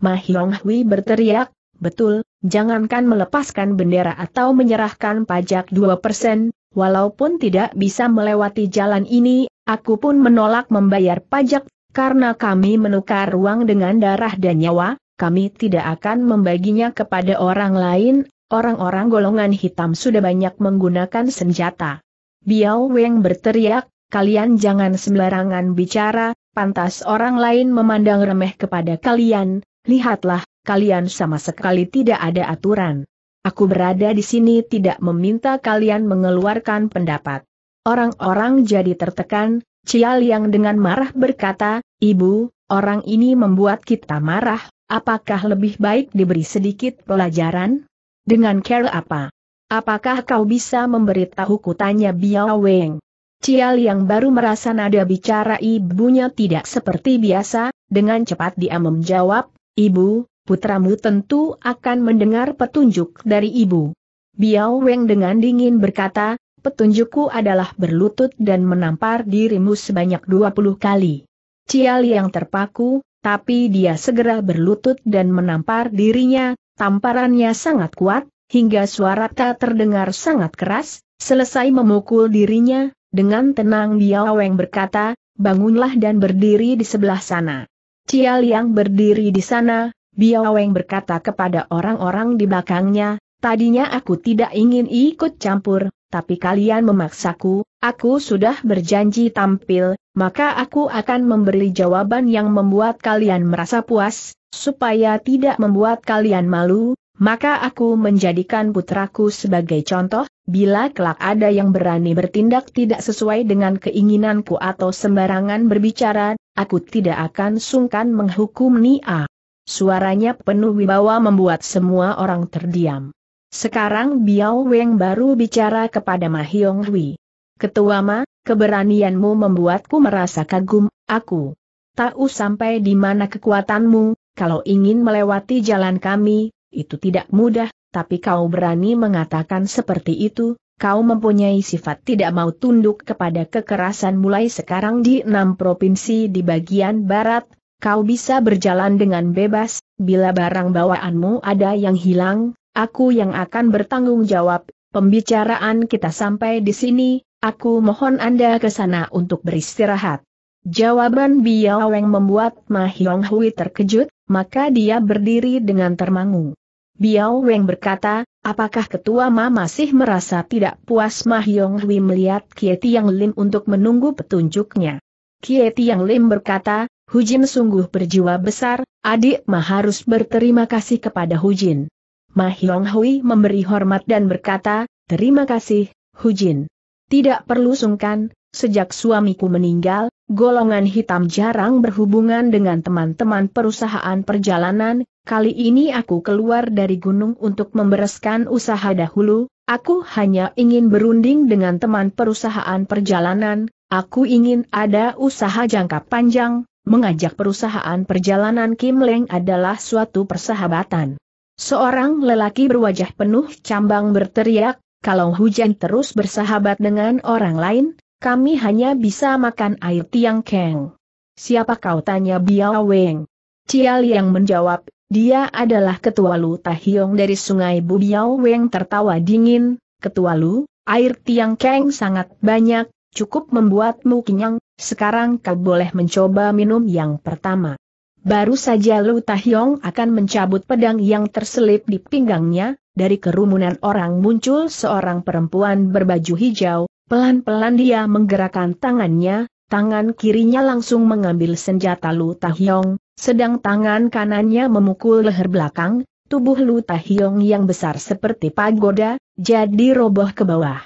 Ma Hiong Hui berteriak, betul, jangankan melepaskan bendera atau menyerahkan pajak 2%, walaupun tidak bisa melewati jalan ini, aku pun menolak membayar pajak, karena kami menukar uang dengan darah dan nyawa, kami tidak akan membaginya kepada orang lain, orang-orang golongan hitam sudah banyak menggunakan senjata. Biao Weng berteriak, kalian jangan sembarangan bicara, pantas orang lain memandang remeh kepada kalian, lihatlah, kalian sama sekali tidak ada aturan. Aku berada di sini tidak meminta kalian mengeluarkan pendapat. Orang-orang jadi tertekan, Cial yang dengan marah berkata, Ibu, orang ini membuat kita marah, apakah lebih baik diberi sedikit pelajaran? Dengan care apa? Apakah kau bisa memberitahuku tanya Biao Weng? Cial yang baru merasa nada bicara ibunya tidak seperti biasa, dengan cepat dia menjawab, Ibu, putramu tentu akan mendengar petunjuk dari ibu. Biao Weng dengan dingin berkata, petunjukku adalah berlutut dan menampar dirimu sebanyak 20 kali. Cial yang terpaku, tapi dia segera berlutut dan menampar dirinya, tamparannya sangat kuat, hingga suara tak terdengar sangat keras, selesai memukul dirinya, dengan tenang Biao Biaweng berkata, bangunlah dan berdiri di sebelah sana. Cial yang berdiri di sana, Biao Biaweng berkata kepada orang-orang di belakangnya, tadinya aku tidak ingin ikut campur, tapi kalian memaksaku, aku sudah berjanji tampil, maka aku akan memberi jawaban yang membuat kalian merasa puas, supaya tidak membuat kalian malu, maka aku menjadikan putraku sebagai contoh, bila kelak ada yang berani bertindak tidak sesuai dengan keinginanku atau sembarangan berbicara, aku tidak akan sungkan menghukum Nia. Suaranya penuh wibawa membuat semua orang terdiam. Sekarang Biao Weng baru bicara kepada Mahyong Hui. Ketua Ma, keberanianmu membuatku merasa kagum, aku tahu sampai di mana kekuatanmu, kalau ingin melewati jalan kami, itu tidak mudah, tapi kau berani mengatakan seperti itu, kau mempunyai sifat tidak mau tunduk kepada kekerasan mulai sekarang di enam provinsi di bagian barat, kau bisa berjalan dengan bebas, bila barang bawaanmu ada yang hilang, aku yang akan bertanggung jawab, pembicaraan kita sampai di sini, aku mohon Anda ke sana untuk beristirahat. Jawaban Biaweng membuat Ma Hui terkejut, maka dia berdiri dengan termangu. Biao Weng berkata, apakah ketua Ma masih merasa tidak puas Mah Yong Hui melihat Kie Tiang Lim untuk menunggu petunjuknya. Kie Tiang Lim berkata, Hujin sungguh berjiwa besar, adik Ma harus berterima kasih kepada Hujin. Mah Yong Hui memberi hormat dan berkata, terima kasih, Hujin. Tidak perlu sungkan, sejak suamiku meninggal, golongan hitam jarang berhubungan dengan teman-teman perusahaan perjalanan, Kali ini aku keluar dari gunung untuk membereskan usaha dahulu, aku hanya ingin berunding dengan teman perusahaan perjalanan, aku ingin ada usaha jangka panjang, mengajak perusahaan perjalanan Kim Leng adalah suatu persahabatan. Seorang lelaki berwajah penuh cambang berteriak, kalau hujan terus bersahabat dengan orang lain, kami hanya bisa makan air tiang keng. Siapa kau tanya Biao Weng? Cial yang menjawab, dia adalah ketua Lu Tahiong dari Sungai Bubiao yang tertawa dingin, ketua Lu, air tiang keng sangat banyak, cukup membuatmu kenyang, sekarang kau boleh mencoba minum yang pertama. Baru saja Lu Tahiong akan mencabut pedang yang terselip di pinggangnya, dari kerumunan orang muncul seorang perempuan berbaju hijau, pelan-pelan dia menggerakkan tangannya, tangan kirinya langsung mengambil senjata Lu Tahiong, sedang tangan kanannya memukul leher belakang, tubuh Lu Tahiong yang besar seperti pagoda, jadi roboh ke bawah.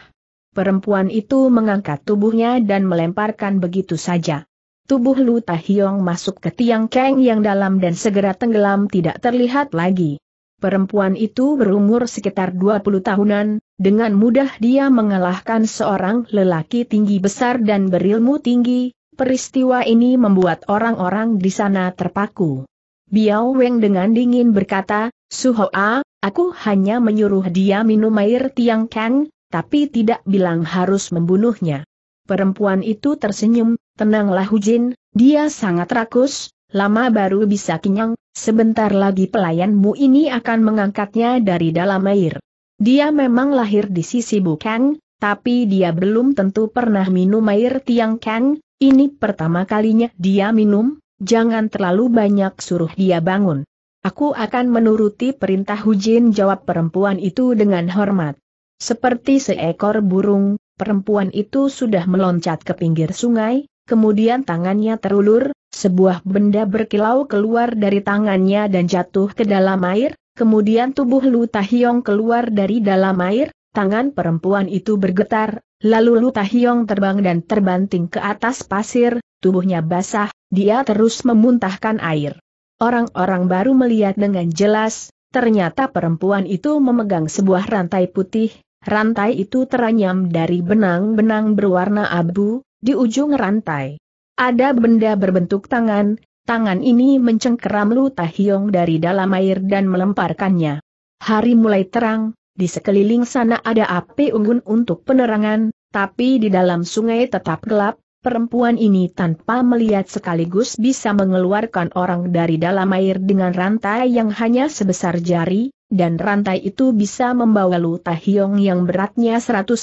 Perempuan itu mengangkat tubuhnya dan melemparkan begitu saja. Tubuh Lu Tahiong masuk ke tiang keng yang dalam dan segera tenggelam tidak terlihat lagi. Perempuan itu berumur sekitar 20 tahunan, dengan mudah dia mengalahkan seorang lelaki tinggi besar dan berilmu tinggi, Peristiwa ini membuat orang-orang di sana terpaku. Biao Weng dengan dingin berkata, Suhoa, aku hanya menyuruh dia minum air tiang kang, tapi tidak bilang harus membunuhnya. Perempuan itu tersenyum, tenanglah Hujin, dia sangat rakus, lama baru bisa kenyang, sebentar lagi pelayanmu ini akan mengangkatnya dari dalam air. Dia memang lahir di sisi bukan, tapi dia belum tentu pernah minum air tiang kang, ini pertama kalinya dia minum, jangan terlalu banyak suruh dia bangun. Aku akan menuruti perintah Hujin jawab perempuan itu dengan hormat. Seperti seekor burung, perempuan itu sudah meloncat ke pinggir sungai, kemudian tangannya terulur, sebuah benda berkilau keluar dari tangannya dan jatuh ke dalam air, kemudian tubuh Lu Tahyong keluar dari dalam air, tangan perempuan itu bergetar, Lalu Lu Tahiong terbang dan terbanting ke atas pasir, tubuhnya basah, dia terus memuntahkan air. Orang-orang baru melihat dengan jelas, ternyata perempuan itu memegang sebuah rantai putih, rantai itu teranyam dari benang-benang berwarna abu, di ujung rantai. Ada benda berbentuk tangan, tangan ini mencengkeram Lu Tahiong dari dalam air dan melemparkannya. Hari mulai terang, di sekeliling sana ada api unggun untuk penerangan, tapi di dalam sungai tetap gelap, perempuan ini tanpa melihat sekaligus bisa mengeluarkan orang dari dalam air dengan rantai yang hanya sebesar jari, dan rantai itu bisa membawa Lu hiong yang beratnya 150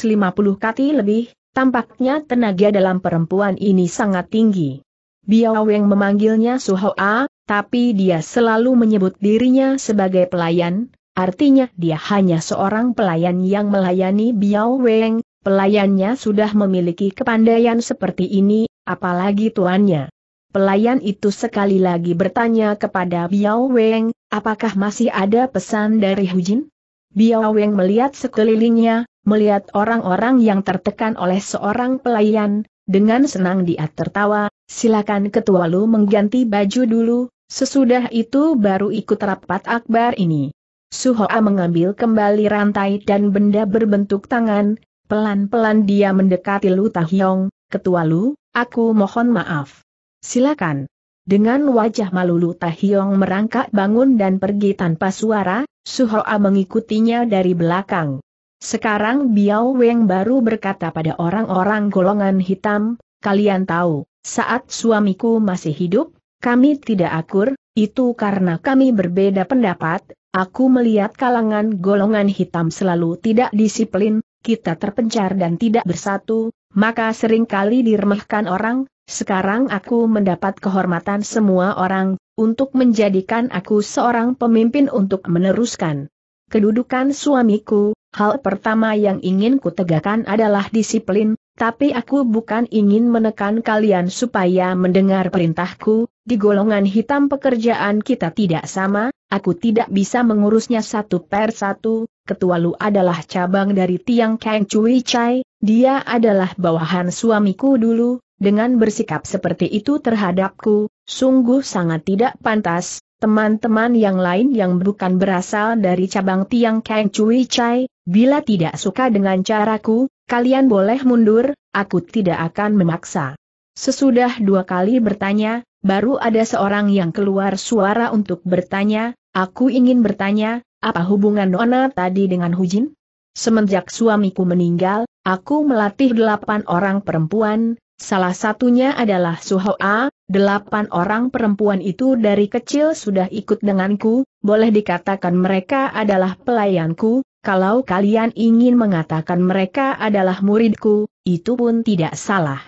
kati lebih, tampaknya tenaga dalam perempuan ini sangat tinggi. Biao Weng memanggilnya Suhoa, tapi dia selalu menyebut dirinya sebagai pelayan, Artinya dia hanya seorang pelayan yang melayani Biao Weng, pelayannya sudah memiliki kepandaian seperti ini, apalagi tuannya. Pelayan itu sekali lagi bertanya kepada Biao Weng, apakah masih ada pesan dari Hujin? Biao Weng melihat sekelilingnya, melihat orang-orang yang tertekan oleh seorang pelayan, dengan senang dia tertawa, silakan ketua lu mengganti baju dulu, sesudah itu baru ikut rapat akbar ini. Suhoa mengambil kembali rantai dan benda berbentuk tangan, pelan-pelan dia mendekati Lu Tahyong, Ketua Lu, aku mohon maaf. Silakan. Dengan wajah malu Lu Tahyong merangkak bangun dan pergi tanpa suara, Suhoa mengikutinya dari belakang. Sekarang Biao Weng baru berkata pada orang-orang golongan hitam, kalian tahu, saat suamiku masih hidup, kami tidak akur, itu karena kami berbeda pendapat, Aku melihat kalangan golongan hitam selalu tidak disiplin, kita terpencar dan tidak bersatu, maka seringkali diremehkan orang, sekarang aku mendapat kehormatan semua orang, untuk menjadikan aku seorang pemimpin untuk meneruskan kedudukan suamiku, hal pertama yang ingin kutegakkan adalah disiplin, tapi aku bukan ingin menekan kalian supaya mendengar perintahku, di golongan hitam pekerjaan kita tidak sama, aku tidak bisa mengurusnya satu per satu, ketua Lu adalah cabang dari Tiang Kang Cui Chai, dia adalah bawahan suamiku dulu, dengan bersikap seperti itu terhadapku, sungguh sangat tidak pantas, teman-teman yang lain yang bukan berasal dari cabang Tiang Kang Cui Chai, bila tidak suka dengan caraku, Kalian boleh mundur, aku tidak akan memaksa. Sesudah dua kali bertanya, baru ada seorang yang keluar suara untuk bertanya, aku ingin bertanya, apa hubungan Nona tadi dengan Hujin? Semenjak suamiku meninggal, aku melatih delapan orang perempuan, salah satunya adalah Suhoa, delapan orang perempuan itu dari kecil sudah ikut denganku, boleh dikatakan mereka adalah pelayanku, kalau kalian ingin mengatakan mereka adalah muridku, itu pun tidak salah.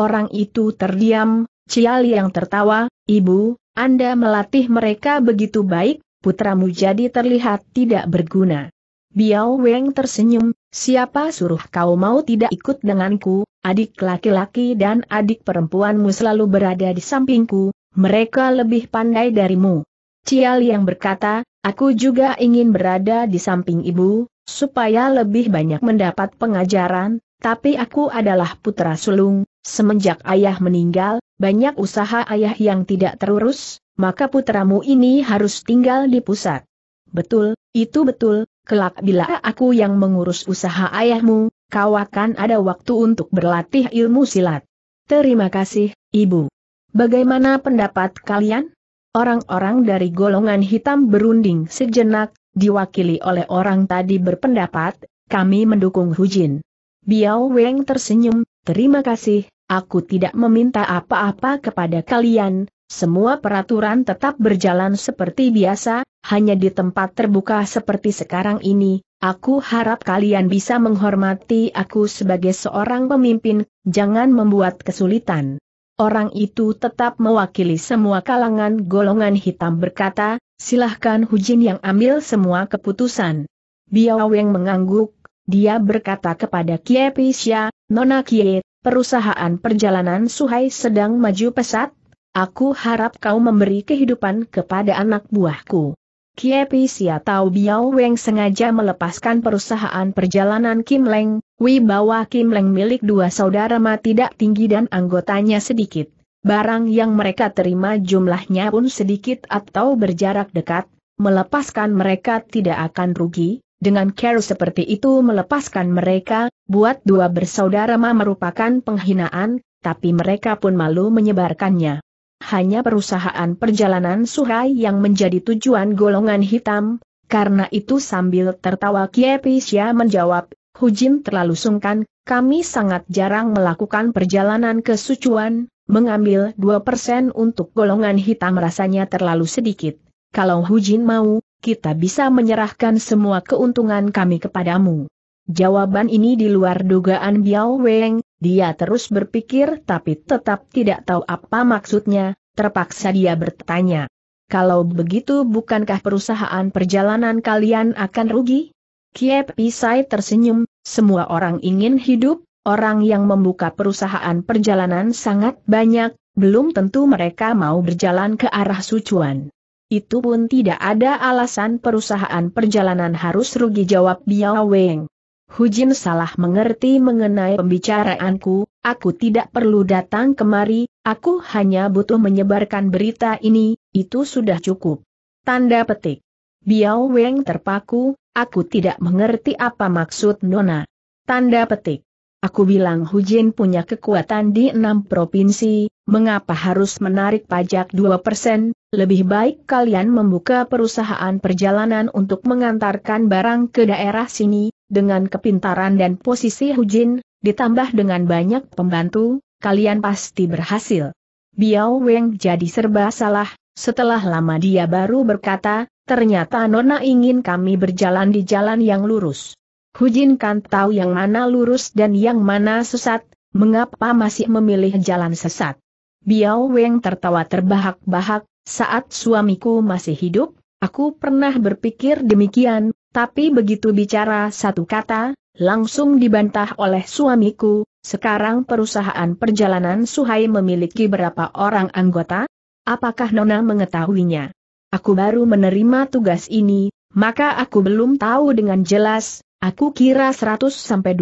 Orang itu terdiam, Ciali yang tertawa, Ibu, Anda melatih mereka begitu baik, putramu jadi terlihat tidak berguna. Biao Weng tersenyum, siapa suruh kau mau tidak ikut denganku, adik laki-laki dan adik perempuanmu selalu berada di sampingku, mereka lebih pandai darimu. Cial yang berkata, Aku juga ingin berada di samping ibu, supaya lebih banyak mendapat pengajaran, tapi aku adalah putra sulung, semenjak ayah meninggal, banyak usaha ayah yang tidak terurus, maka putramu ini harus tinggal di pusat. Betul, itu betul, kelak bila aku yang mengurus usaha ayahmu, kau akan ada waktu untuk berlatih ilmu silat. Terima kasih, Ibu. Bagaimana pendapat kalian? Orang-orang dari golongan hitam berunding sejenak, diwakili oleh orang tadi berpendapat, kami mendukung Hujin. Biao Weng tersenyum, terima kasih, aku tidak meminta apa-apa kepada kalian, semua peraturan tetap berjalan seperti biasa, hanya di tempat terbuka seperti sekarang ini, aku harap kalian bisa menghormati aku sebagai seorang pemimpin, jangan membuat kesulitan orang itu tetap mewakili semua kalangan golongan hitam berkata, silahkan Hujin yang ambil semua keputusan. Biao yang mengangguk, dia berkata kepada Kie Pisya, Nona Kie, perusahaan perjalanan Suhai sedang maju pesat, aku harap kau memberi kehidupan kepada anak buahku. Kiepi Sia Tau Biao Weng sengaja melepaskan perusahaan perjalanan Kim Leng, wibawa Kim Leng milik dua saudara Ma tidak tinggi dan anggotanya sedikit. Barang yang mereka terima jumlahnya pun sedikit atau berjarak dekat, melepaskan mereka tidak akan rugi, dengan care seperti itu melepaskan mereka, buat dua bersaudara Ma merupakan penghinaan, tapi mereka pun malu menyebarkannya hanya perusahaan perjalanan Suhai yang menjadi tujuan golongan hitam, karena itu sambil tertawa Kiepisya menjawab, Hujin terlalu sungkan, kami sangat jarang melakukan perjalanan ke Sucuan, mengambil 2% untuk golongan hitam rasanya terlalu sedikit. Kalau Hujin mau, kita bisa menyerahkan semua keuntungan kami kepadamu. Jawaban ini di luar dugaan Biao Weng, dia terus berpikir tapi tetap tidak tahu apa maksudnya, terpaksa dia bertanya. Kalau begitu bukankah perusahaan perjalanan kalian akan rugi? Kiep Pisai tersenyum, semua orang ingin hidup, orang yang membuka perusahaan perjalanan sangat banyak, belum tentu mereka mau berjalan ke arah sucuan. Itu pun tidak ada alasan perusahaan perjalanan harus rugi jawab Biao Weng. Hujin salah mengerti mengenai pembicaraanku, aku tidak perlu datang kemari, aku hanya butuh menyebarkan berita ini, itu sudah cukup. Tanda petik. Biao Weng terpaku, aku tidak mengerti apa maksud Nona. Tanda petik. Aku bilang Hujin punya kekuatan di enam provinsi, mengapa harus menarik pajak 2%, lebih baik kalian membuka perusahaan perjalanan untuk mengantarkan barang ke daerah sini, dengan kepintaran dan posisi Hujin, ditambah dengan banyak pembantu, kalian pasti berhasil. Biao Weng jadi serba salah, setelah lama dia baru berkata, ternyata Nona ingin kami berjalan di jalan yang lurus. Hujin kan tahu yang mana lurus dan yang mana sesat, mengapa masih memilih jalan sesat. Biao Weng tertawa terbahak-bahak, saat suamiku masih hidup, aku pernah berpikir demikian, tapi begitu bicara satu kata, langsung dibantah oleh suamiku, sekarang perusahaan perjalanan Suhai memiliki berapa orang anggota? Apakah Nona mengetahuinya? Aku baru menerima tugas ini, maka aku belum tahu dengan jelas, aku kira 100-200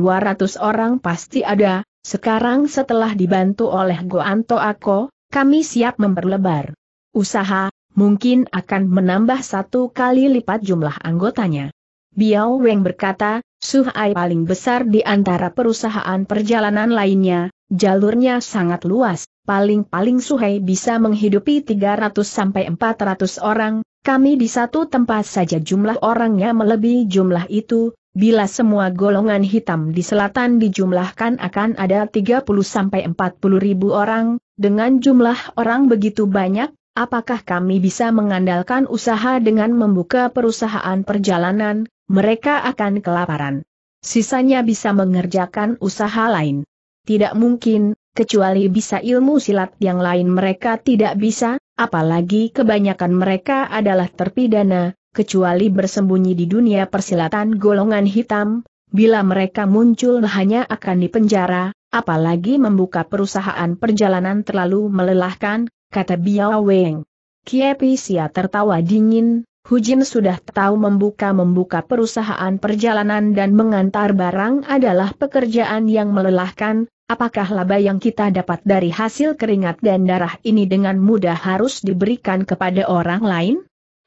orang pasti ada, sekarang setelah dibantu oleh Goanto Ako, kami siap memperlebar usaha, mungkin akan menambah satu kali lipat jumlah anggotanya. Biao Weng berkata, Suhai paling besar di antara perusahaan perjalanan lainnya, jalurnya sangat luas, paling-paling Suhai bisa menghidupi 300-400 orang, kami di satu tempat saja jumlah orangnya melebihi jumlah itu, bila semua golongan hitam di selatan dijumlahkan akan ada 30-40 ribu orang, dengan jumlah orang begitu banyak, Apakah kami bisa mengandalkan usaha dengan membuka perusahaan perjalanan, mereka akan kelaparan. Sisanya bisa mengerjakan usaha lain. Tidak mungkin, kecuali bisa ilmu silat yang lain mereka tidak bisa, apalagi kebanyakan mereka adalah terpidana, kecuali bersembunyi di dunia persilatan golongan hitam, bila mereka muncul hanya akan dipenjara, apalagi membuka perusahaan perjalanan terlalu melelahkan, kata Biao Weng. Kiepisia tertawa dingin, Hu Jin sudah tahu membuka-membuka perusahaan perjalanan dan mengantar barang adalah pekerjaan yang melelahkan, apakah laba yang kita dapat dari hasil keringat dan darah ini dengan mudah harus diberikan kepada orang lain?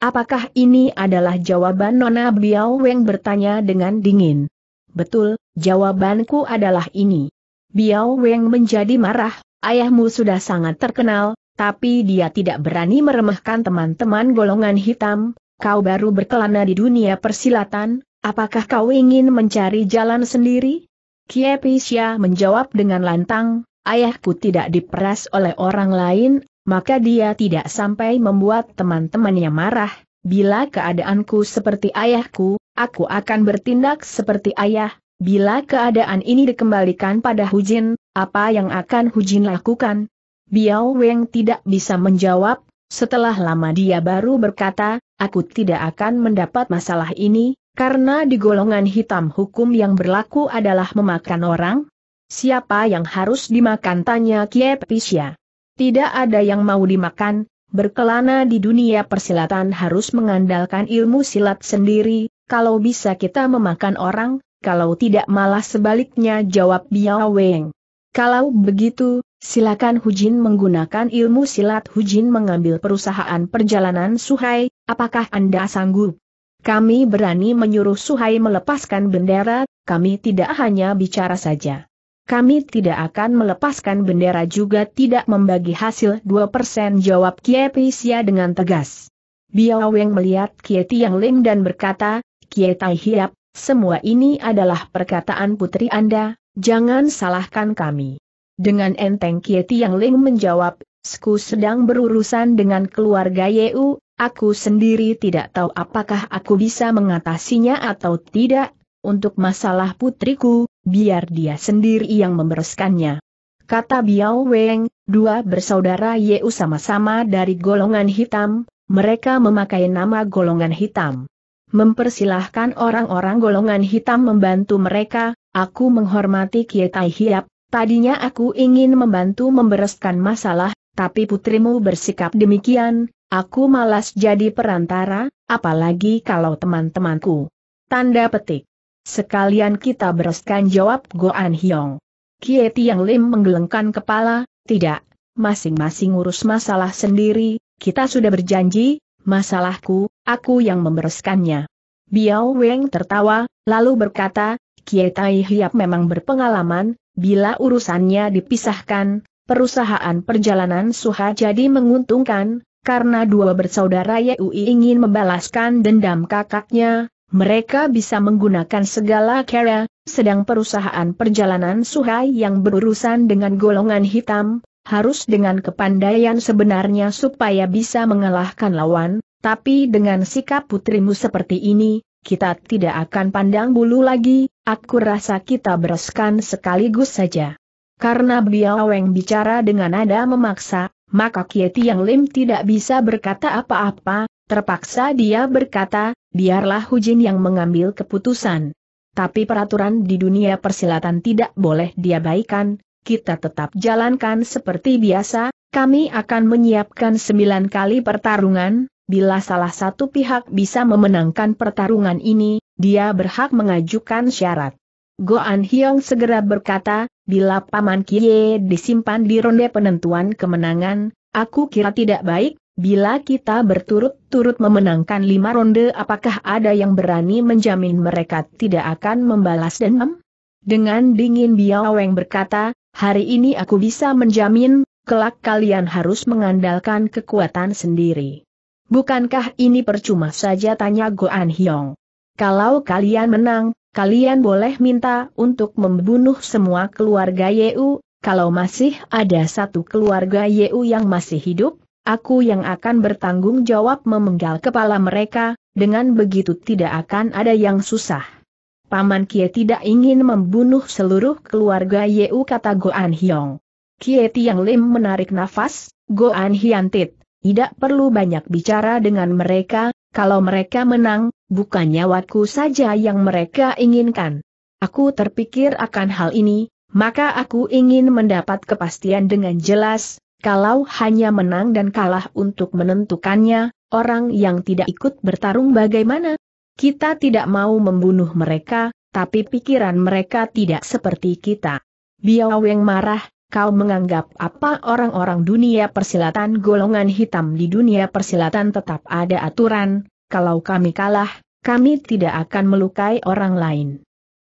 Apakah ini adalah jawaban Nona Biao Weng bertanya dengan dingin? Betul, jawabanku adalah ini. Biao Weng menjadi marah, ayahmu sudah sangat terkenal, tapi dia tidak berani meremehkan teman-teman golongan hitam, kau baru berkelana di dunia persilatan, apakah kau ingin mencari jalan sendiri? Kiepisya menjawab dengan lantang, ayahku tidak diperas oleh orang lain, maka dia tidak sampai membuat teman-temannya marah, bila keadaanku seperti ayahku, aku akan bertindak seperti ayah, bila keadaan ini dikembalikan pada Hujin, apa yang akan Hujin lakukan? Biao Weng tidak bisa menjawab, setelah lama dia baru berkata, aku tidak akan mendapat masalah ini, karena di golongan hitam hukum yang berlaku adalah memakan orang. Siapa yang harus dimakan tanya Kie Pisya. Tidak ada yang mau dimakan, berkelana di dunia persilatan harus mengandalkan ilmu silat sendiri, kalau bisa kita memakan orang, kalau tidak malah sebaliknya jawab Biao Weng. Kalau begitu, Silakan Hujin menggunakan ilmu silat Hujin mengambil perusahaan perjalanan Suhai, apakah Anda sanggup? Kami berani menyuruh Suhai melepaskan bendera, kami tidak hanya bicara saja. Kami tidak akan melepaskan bendera juga tidak membagi hasil 2% jawab Kiepisia dengan tegas. Biao Weng melihat Kie Tiang Lim dan berkata, Kie Tai Hiap, semua ini adalah perkataan putri Anda, jangan salahkan kami. Dengan enteng Kie yang Ling menjawab, Sku sedang berurusan dengan keluarga Yeu, aku sendiri tidak tahu apakah aku bisa mengatasinya atau tidak, untuk masalah putriku, biar dia sendiri yang membereskannya. Kata Biao Weng, dua bersaudara Yeu sama-sama dari golongan hitam, mereka memakai nama golongan hitam. Mempersilahkan orang-orang golongan hitam membantu mereka, aku menghormati Kietai Hiap, Tadinya aku ingin membantu membereskan masalah, tapi putrimu bersikap demikian, aku malas jadi perantara, apalagi kalau teman-temanku. Tanda petik. Sekalian kita bereskan jawab Goan Hyong. Kie Tiang Lim menggelengkan kepala, tidak, masing-masing urus masalah sendiri, kita sudah berjanji, masalahku, aku yang membereskannya. Biao Weng tertawa, lalu berkata, Kie Tai Hiap memang berpengalaman, bila urusannya dipisahkan, perusahaan perjalanan Suha jadi menguntungkan, karena dua bersaudara Yui ingin membalaskan dendam kakaknya, mereka bisa menggunakan segala cara, sedang perusahaan perjalanan Suha yang berurusan dengan golongan hitam, harus dengan kepandaian sebenarnya supaya bisa mengalahkan lawan, tapi dengan sikap putrimu seperti ini, kita tidak akan pandang bulu lagi, aku rasa kita bereskan sekaligus saja. Karena beliau Weng bicara dengan nada memaksa, maka Kieti Yang Lim tidak bisa berkata apa-apa, terpaksa dia berkata, biarlah Hujin yang mengambil keputusan. Tapi peraturan di dunia persilatan tidak boleh diabaikan, kita tetap jalankan seperti biasa, kami akan menyiapkan sembilan kali pertarungan, bila salah satu pihak bisa memenangkan pertarungan ini, dia berhak mengajukan syarat. Goan Hyong segera berkata, bila Paman Kie disimpan di ronde penentuan kemenangan, aku kira tidak baik, bila kita berturut-turut memenangkan lima ronde apakah ada yang berani menjamin mereka tidak akan membalas dendam? Dengan dingin Biao Weng berkata, hari ini aku bisa menjamin, kelak kalian harus mengandalkan kekuatan sendiri. Bukankah ini percuma saja tanya Goan Hyong? Kalau kalian menang, kalian boleh minta untuk membunuh semua keluarga Yeu, kalau masih ada satu keluarga Yeu yang masih hidup, aku yang akan bertanggung jawab memenggal kepala mereka, dengan begitu tidak akan ada yang susah. Paman Kie tidak ingin membunuh seluruh keluarga Yeu kata Goan Hyong. Kie Tiang Lim menarik nafas, Goan Hyantit. Tidak perlu banyak bicara dengan mereka, kalau mereka menang, bukan nyawaku saja yang mereka inginkan. Aku terpikir akan hal ini, maka aku ingin mendapat kepastian dengan jelas, kalau hanya menang dan kalah untuk menentukannya, orang yang tidak ikut bertarung bagaimana? Kita tidak mau membunuh mereka, tapi pikiran mereka tidak seperti kita. Biawang yang marah, kau menganggap apa orang-orang dunia persilatan golongan hitam di dunia persilatan tetap ada aturan, kalau kami kalah, kami tidak akan melukai orang lain.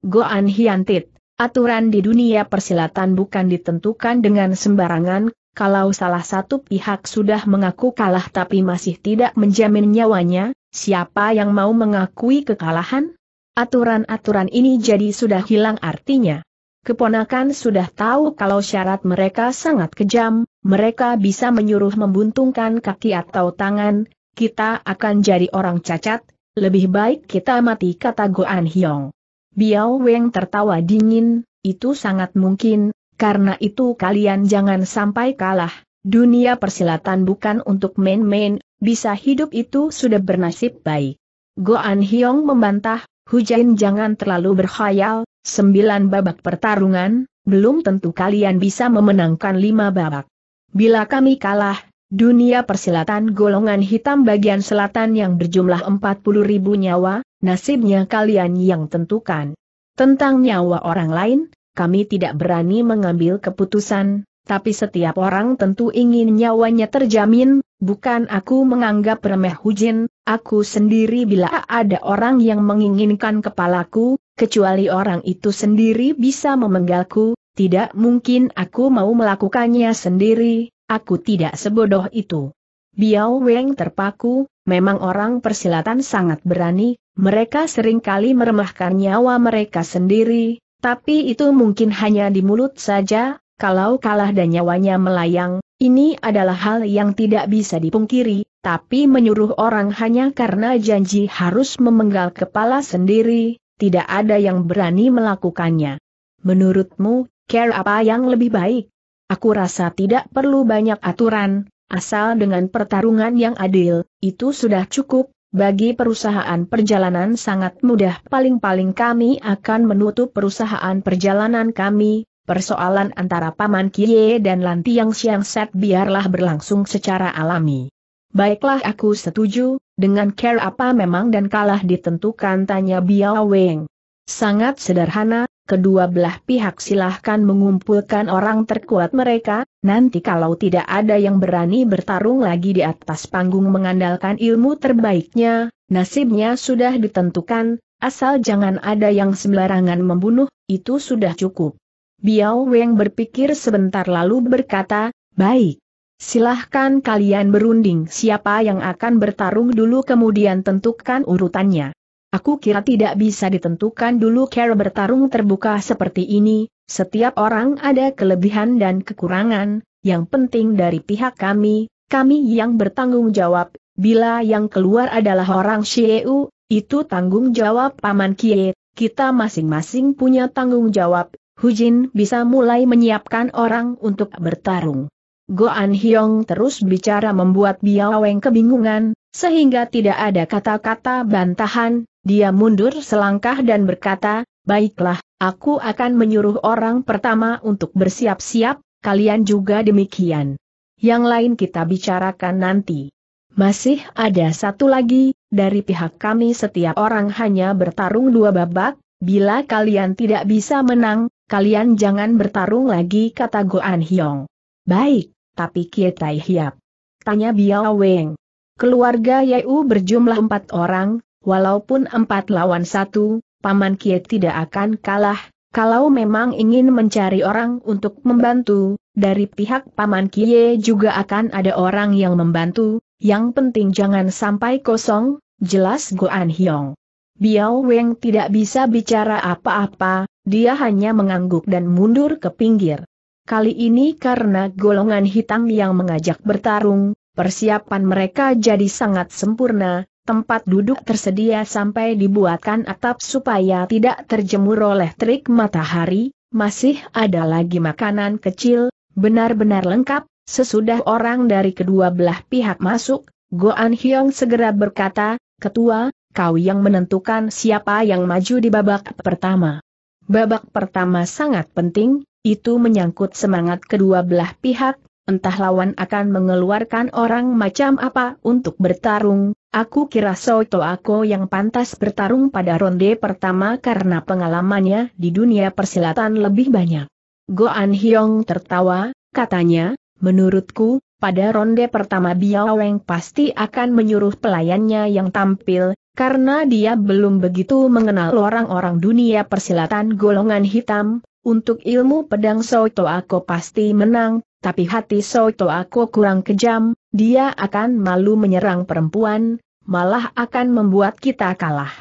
Goan Hiantit, aturan di dunia persilatan bukan ditentukan dengan sembarangan, kalau salah satu pihak sudah mengaku kalah tapi masih tidak menjamin nyawanya, siapa yang mau mengakui kekalahan? Aturan-aturan ini jadi sudah hilang artinya. Keponakan sudah tahu kalau syarat mereka sangat kejam, mereka bisa menyuruh membuntungkan kaki atau tangan, kita akan jadi orang cacat, lebih baik kita mati kata Goan Hyong. Biao Weng tertawa dingin, itu sangat mungkin, karena itu kalian jangan sampai kalah, dunia persilatan bukan untuk main-main, bisa hidup itu sudah bernasib baik. Goan Hyong membantah, Hujain jangan terlalu berkhayal, Sembilan babak pertarungan, belum tentu kalian bisa memenangkan lima babak. Bila kami kalah, dunia persilatan golongan hitam bagian selatan yang berjumlah 40 ribu nyawa, nasibnya kalian yang tentukan. Tentang nyawa orang lain, kami tidak berani mengambil keputusan, tapi setiap orang tentu ingin nyawanya terjamin, bukan aku menganggap remeh Hujin, aku sendiri bila ada orang yang menginginkan kepalaku, kecuali orang itu sendiri bisa memenggalku, tidak mungkin aku mau melakukannya sendiri, aku tidak sebodoh itu. Biao Weng terpaku, memang orang persilatan sangat berani, mereka seringkali meremahkan nyawa mereka sendiri, tapi itu mungkin hanya di mulut saja, kalau kalah dan nyawanya melayang, ini adalah hal yang tidak bisa dipungkiri, tapi menyuruh orang hanya karena janji harus memenggal kepala sendiri, tidak ada yang berani melakukannya. Menurutmu, care apa yang lebih baik? Aku rasa tidak perlu banyak aturan, asal dengan pertarungan yang adil, itu sudah cukup, bagi perusahaan perjalanan sangat mudah paling-paling kami akan menutup perusahaan perjalanan kami, persoalan antara Paman Kie dan Lantiang Siang Set biarlah berlangsung secara alami. Baiklah aku setuju, dengan care apa memang dan kalah ditentukan tanya Biao Weng. Sangat sederhana, kedua belah pihak silahkan mengumpulkan orang terkuat mereka, nanti kalau tidak ada yang berani bertarung lagi di atas panggung mengandalkan ilmu terbaiknya, nasibnya sudah ditentukan, asal jangan ada yang sembarangan membunuh, itu sudah cukup. Biao Weng berpikir sebentar lalu berkata, baik. Silahkan kalian berunding siapa yang akan bertarung dulu kemudian tentukan urutannya. Aku kira tidak bisa ditentukan dulu cara bertarung terbuka seperti ini, setiap orang ada kelebihan dan kekurangan, yang penting dari pihak kami, kami yang bertanggung jawab, bila yang keluar adalah orang Xieu, itu tanggung jawab Paman Kie, kita masing-masing punya tanggung jawab, Hujin bisa mulai menyiapkan orang untuk bertarung. Goan Hyong terus bicara membuat Biaweng kebingungan, sehingga tidak ada kata-kata bantahan, dia mundur selangkah dan berkata, Baiklah, aku akan menyuruh orang pertama untuk bersiap-siap, kalian juga demikian. Yang lain kita bicarakan nanti. Masih ada satu lagi, dari pihak kami setiap orang hanya bertarung dua babak, bila kalian tidak bisa menang, kalian jangan bertarung lagi kata Goan Hyong. Baik, tapi Tai Hiap. Tanya Biao Weng. Keluarga Yeu berjumlah empat orang, walaupun empat lawan satu, Paman Kie tidak akan kalah, kalau memang ingin mencari orang untuk membantu, dari pihak Paman Kie juga akan ada orang yang membantu, yang penting jangan sampai kosong, jelas Goan Hyong. Biao Weng tidak bisa bicara apa-apa, dia hanya mengangguk dan mundur ke pinggir. Kali ini karena golongan hitam yang mengajak bertarung, persiapan mereka jadi sangat sempurna, tempat duduk tersedia sampai dibuatkan atap supaya tidak terjemur oleh terik matahari, masih ada lagi makanan kecil, benar-benar lengkap, sesudah orang dari kedua belah pihak masuk, Goan Hyong segera berkata, Ketua, kau yang menentukan siapa yang maju di babak pertama. Babak pertama sangat penting, itu menyangkut semangat kedua belah pihak, entah lawan akan mengeluarkan orang macam apa untuk bertarung, aku kira Soto Ako yang pantas bertarung pada ronde pertama karena pengalamannya di dunia persilatan lebih banyak. Goan Hyong tertawa, katanya, menurutku, pada ronde pertama Biao Biaweng pasti akan menyuruh pelayannya yang tampil, karena dia belum begitu mengenal orang-orang dunia persilatan golongan hitam, untuk ilmu pedang Soto Ako pasti menang, tapi hati Soto Ako kurang kejam, dia akan malu menyerang perempuan, malah akan membuat kita kalah.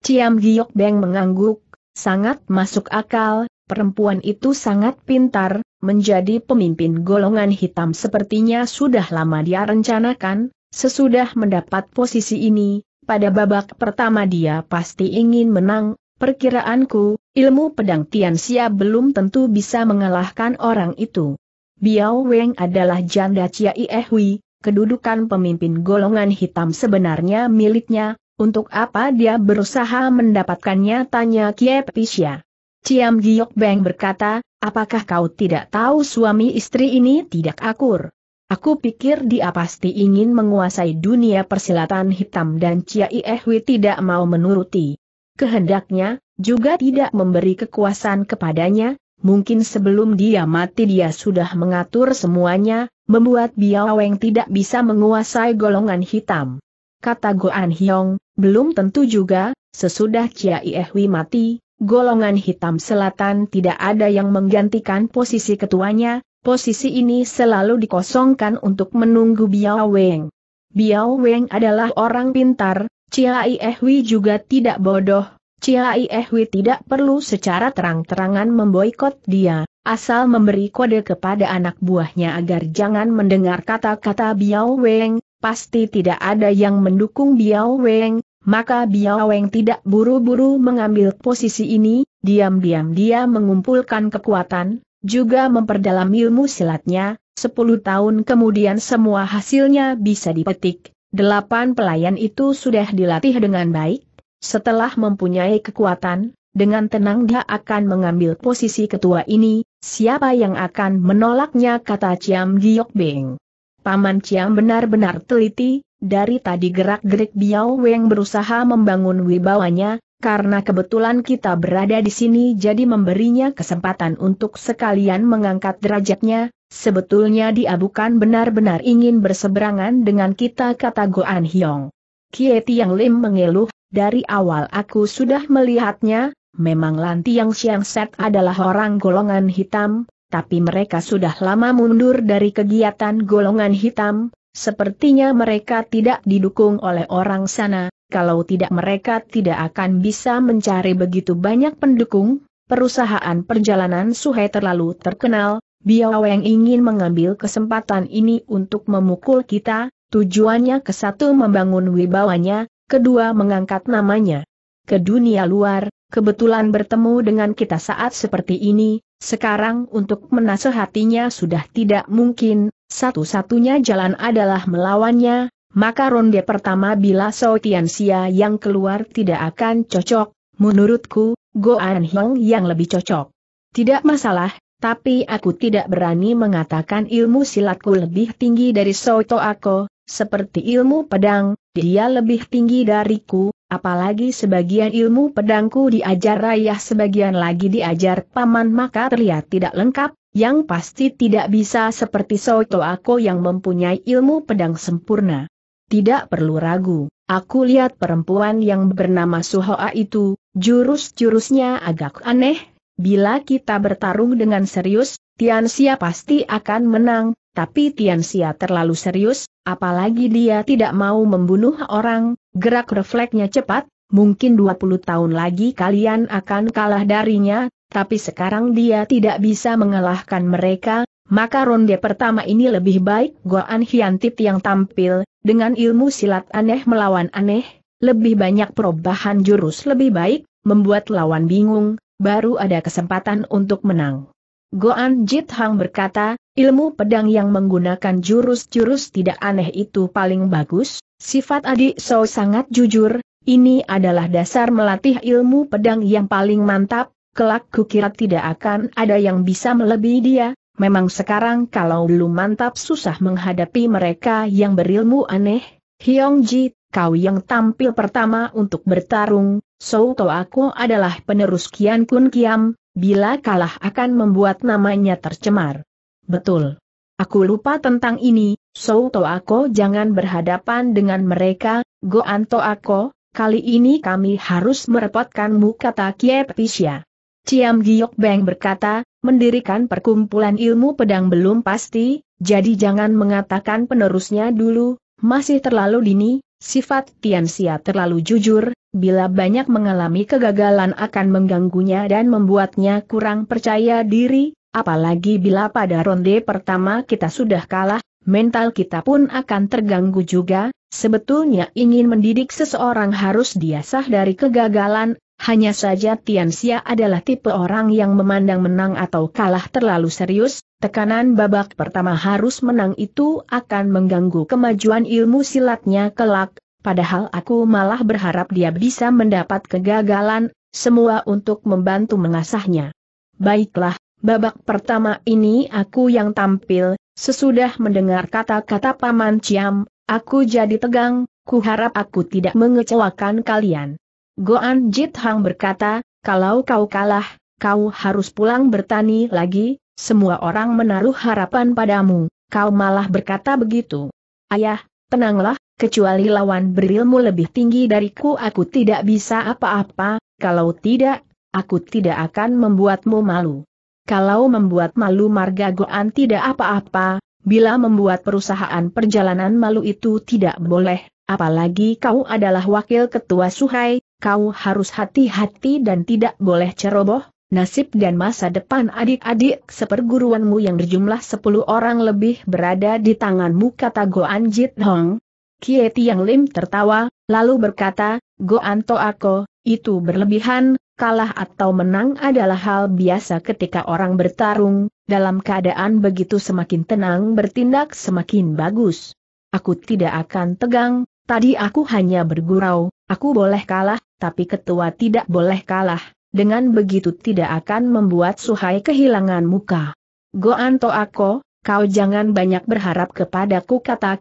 Ciam Giok Beng mengangguk, sangat masuk akal, perempuan itu sangat pintar, menjadi pemimpin golongan hitam sepertinya sudah lama dia rencanakan, sesudah mendapat posisi ini, pada babak pertama dia pasti ingin menang, perkiraanku, Ilmu pedang Tianxia belum tentu bisa mengalahkan orang itu. Biao Weng adalah janda Chia Iehui, kedudukan pemimpin golongan hitam sebenarnya miliknya, untuk apa dia berusaha mendapatkannya tanya Kie Pisya. Ciam Giok Beng berkata, apakah kau tidak tahu suami istri ini tidak akur? Aku pikir dia pasti ingin menguasai dunia persilatan hitam dan Chia Iehui tidak mau menuruti kehendaknya, juga tidak memberi kekuasaan kepadanya, mungkin sebelum dia mati dia sudah mengatur semuanya, membuat Biao Weng tidak bisa menguasai golongan hitam. Kata Goan Hyong, belum tentu juga, sesudah Kiai Ehwi mati, golongan hitam selatan tidak ada yang menggantikan posisi ketuanya, posisi ini selalu dikosongkan untuk menunggu Biao Weng. Biao Weng adalah orang pintar, Ciai Ehwi juga tidak bodoh, Ciai Ehwi tidak perlu secara terang-terangan memboikot dia, asal memberi kode kepada anak buahnya agar jangan mendengar kata-kata Biao Weng, pasti tidak ada yang mendukung Biao Weng, maka Biao Weng tidak buru-buru mengambil posisi ini, diam-diam dia mengumpulkan kekuatan, juga memperdalam ilmu silatnya, 10 tahun kemudian semua hasilnya bisa dipetik, Delapan pelayan itu sudah dilatih dengan baik, setelah mempunyai kekuatan, dengan tenang dia akan mengambil posisi ketua ini, siapa yang akan menolaknya kata Ciam Giok Beng. Paman Ciam benar-benar teliti, dari tadi gerak-gerik Biao Weng berusaha membangun wibawanya, karena kebetulan kita berada di sini jadi memberinya kesempatan untuk sekalian mengangkat derajatnya, Sebetulnya dia bukan benar-benar ingin berseberangan dengan kita kata Goan Hyong. Kie Yang Lim mengeluh, dari awal aku sudah melihatnya, memang Lanti Yang Siang Set adalah orang golongan hitam, tapi mereka sudah lama mundur dari kegiatan golongan hitam, sepertinya mereka tidak didukung oleh orang sana, kalau tidak mereka tidak akan bisa mencari begitu banyak pendukung, perusahaan perjalanan Suhai terlalu terkenal, Biao yang ingin mengambil kesempatan ini untuk memukul kita, tujuannya ke satu membangun wibawanya, kedua mengangkat namanya. Ke dunia luar, kebetulan bertemu dengan kita saat seperti ini, sekarang untuk menasehatinya sudah tidak mungkin, satu-satunya jalan adalah melawannya, maka ronde pertama bila Sao yang keluar tidak akan cocok, menurutku, Go Hong yang lebih cocok. Tidak masalah, tapi aku tidak berani mengatakan ilmu silatku lebih tinggi dari Soto Ako, seperti ilmu pedang, dia lebih tinggi dariku, apalagi sebagian ilmu pedangku diajar Rayah sebagian lagi diajar Paman maka terlihat tidak lengkap, yang pasti tidak bisa seperti Soto Ako yang mempunyai ilmu pedang sempurna. Tidak perlu ragu, aku lihat perempuan yang bernama Suhoa itu, jurus-jurusnya agak aneh, Bila kita bertarung dengan serius, Tian Xia pasti akan menang, tapi Tian Xia terlalu serius, apalagi dia tidak mau membunuh orang, gerak refleksnya cepat, mungkin 20 tahun lagi kalian akan kalah darinya, tapi sekarang dia tidak bisa mengalahkan mereka, maka ronde pertama ini lebih baik Goan Hyantip yang tampil, dengan ilmu silat aneh melawan aneh, lebih banyak perubahan jurus lebih baik, membuat lawan bingung, baru ada kesempatan untuk menang. Goan Jit Hang berkata, ilmu pedang yang menggunakan jurus-jurus tidak aneh itu paling bagus, sifat adik So sangat jujur, ini adalah dasar melatih ilmu pedang yang paling mantap, kelak kukira tidak akan ada yang bisa melebihi dia, memang sekarang kalau belum mantap susah menghadapi mereka yang berilmu aneh, Hyong Ji kau yang tampil pertama untuk bertarung, Souto aku adalah penerus Kian Kun Kiam, bila kalah akan membuat namanya tercemar. Betul. Aku lupa tentang ini, Souto aku jangan berhadapan dengan mereka, Go To aku, kali ini kami harus merepotkanmu kata Kiep Pisya. Ciam Giok Beng berkata, mendirikan perkumpulan ilmu pedang belum pasti, jadi jangan mengatakan penerusnya dulu, masih terlalu dini, Sifat Tianxia terlalu jujur, bila banyak mengalami kegagalan akan mengganggunya dan membuatnya kurang percaya diri, apalagi bila pada ronde pertama kita sudah kalah, mental kita pun akan terganggu juga, sebetulnya ingin mendidik seseorang harus diasah dari kegagalan, hanya saja Tianxia adalah tipe orang yang memandang menang atau kalah terlalu serius, Tekanan babak pertama harus menang itu akan mengganggu kemajuan ilmu silatnya kelak, padahal aku malah berharap dia bisa mendapat kegagalan, semua untuk membantu mengasahnya. Baiklah, babak pertama ini aku yang tampil, sesudah mendengar kata-kata Paman Ciam, aku jadi tegang, Kuharap aku tidak mengecewakan kalian. Goan Jit Hang berkata, kalau kau kalah, kau harus pulang bertani lagi, semua orang menaruh harapan padamu, kau malah berkata begitu. Ayah, tenanglah, kecuali lawan berilmu lebih tinggi dariku aku tidak bisa apa-apa, kalau tidak, aku tidak akan membuatmu malu. Kalau membuat malu marga Goan tidak apa-apa, bila membuat perusahaan perjalanan malu itu tidak boleh, apalagi kau adalah wakil ketua Suhai, kau harus hati-hati dan tidak boleh ceroboh, nasib dan masa depan adik-adik seperguruanmu yang berjumlah 10 orang lebih berada di tanganmu kata Goan Jit Hong. Kie yang Lim tertawa, lalu berkata, Goan To Ako, itu berlebihan, kalah atau menang adalah hal biasa ketika orang bertarung, dalam keadaan begitu semakin tenang bertindak semakin bagus. Aku tidak akan tegang, tadi aku hanya bergurau, aku boleh kalah, tapi ketua tidak boleh kalah dengan begitu tidak akan membuat Suhai kehilangan muka. Go Anto Ako, kau jangan banyak berharap kepadaku kata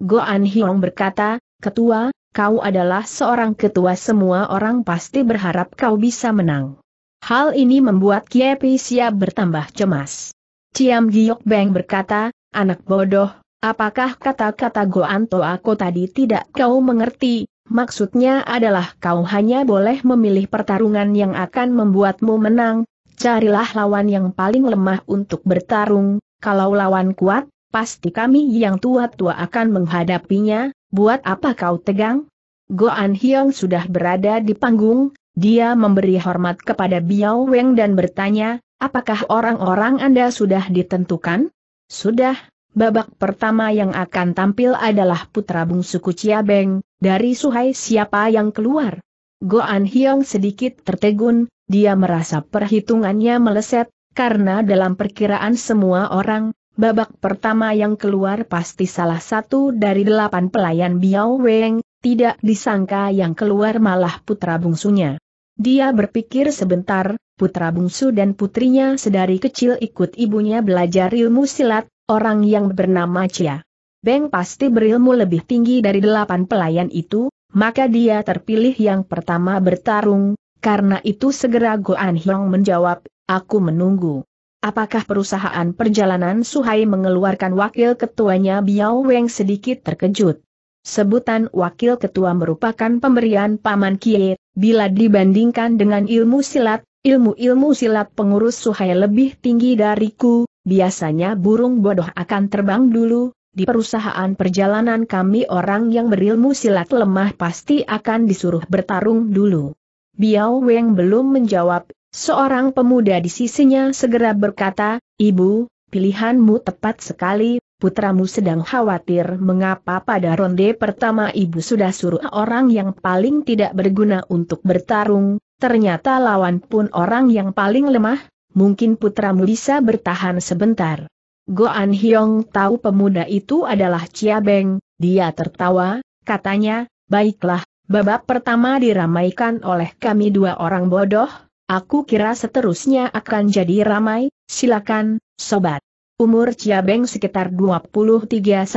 Go An Hiong berkata, ketua, kau adalah seorang ketua semua orang pasti berharap kau bisa menang. Hal ini membuat Pisya bertambah cemas. Ciam Giok Beng berkata, anak bodoh, apakah kata-kata Goan Ako tadi tidak kau mengerti, maksudnya adalah kau hanya boleh memilih pertarungan yang akan membuatmu menang, carilah lawan yang paling lemah untuk bertarung, kalau lawan kuat, pasti kami yang tua-tua akan menghadapinya, buat apa kau tegang? Goan Hyong sudah berada di panggung, dia memberi hormat kepada Biao Weng dan bertanya, apakah orang-orang Anda sudah ditentukan? Sudah, babak pertama yang akan tampil adalah putra bungsu Kuciabeng. Dari Suhai siapa yang keluar? Goan Hyong sedikit tertegun, dia merasa perhitungannya meleset, karena dalam perkiraan semua orang, babak pertama yang keluar pasti salah satu dari delapan pelayan Biao Weng, tidak disangka yang keluar malah putra bungsunya. Dia berpikir sebentar, putra bungsu dan putrinya sedari kecil ikut ibunya belajar ilmu silat, orang yang bernama Chia. Beng pasti berilmu lebih tinggi dari delapan pelayan itu, maka dia terpilih yang pertama bertarung, karena itu segera Goan Hyong menjawab, aku menunggu. Apakah perusahaan perjalanan Suhai mengeluarkan wakil ketuanya Biao Weng sedikit terkejut? Sebutan wakil ketua merupakan pemberian Paman Kie, bila dibandingkan dengan ilmu silat, ilmu-ilmu silat pengurus Suhai lebih tinggi dariku, biasanya burung bodoh akan terbang dulu, di perusahaan perjalanan kami orang yang berilmu silat lemah pasti akan disuruh bertarung dulu. Biao Weng belum menjawab, seorang pemuda di sisinya segera berkata, Ibu, pilihanmu tepat sekali, putramu sedang khawatir mengapa pada ronde pertama ibu sudah suruh orang yang paling tidak berguna untuk bertarung, ternyata lawan pun orang yang paling lemah, mungkin putramu bisa bertahan sebentar. Goan Hyong tahu pemuda itu adalah Chia Beng, dia tertawa, katanya, baiklah, babak pertama diramaikan oleh kami dua orang bodoh, aku kira seterusnya akan jadi ramai, silakan, sobat. Umur Chia Beng sekitar 23 24,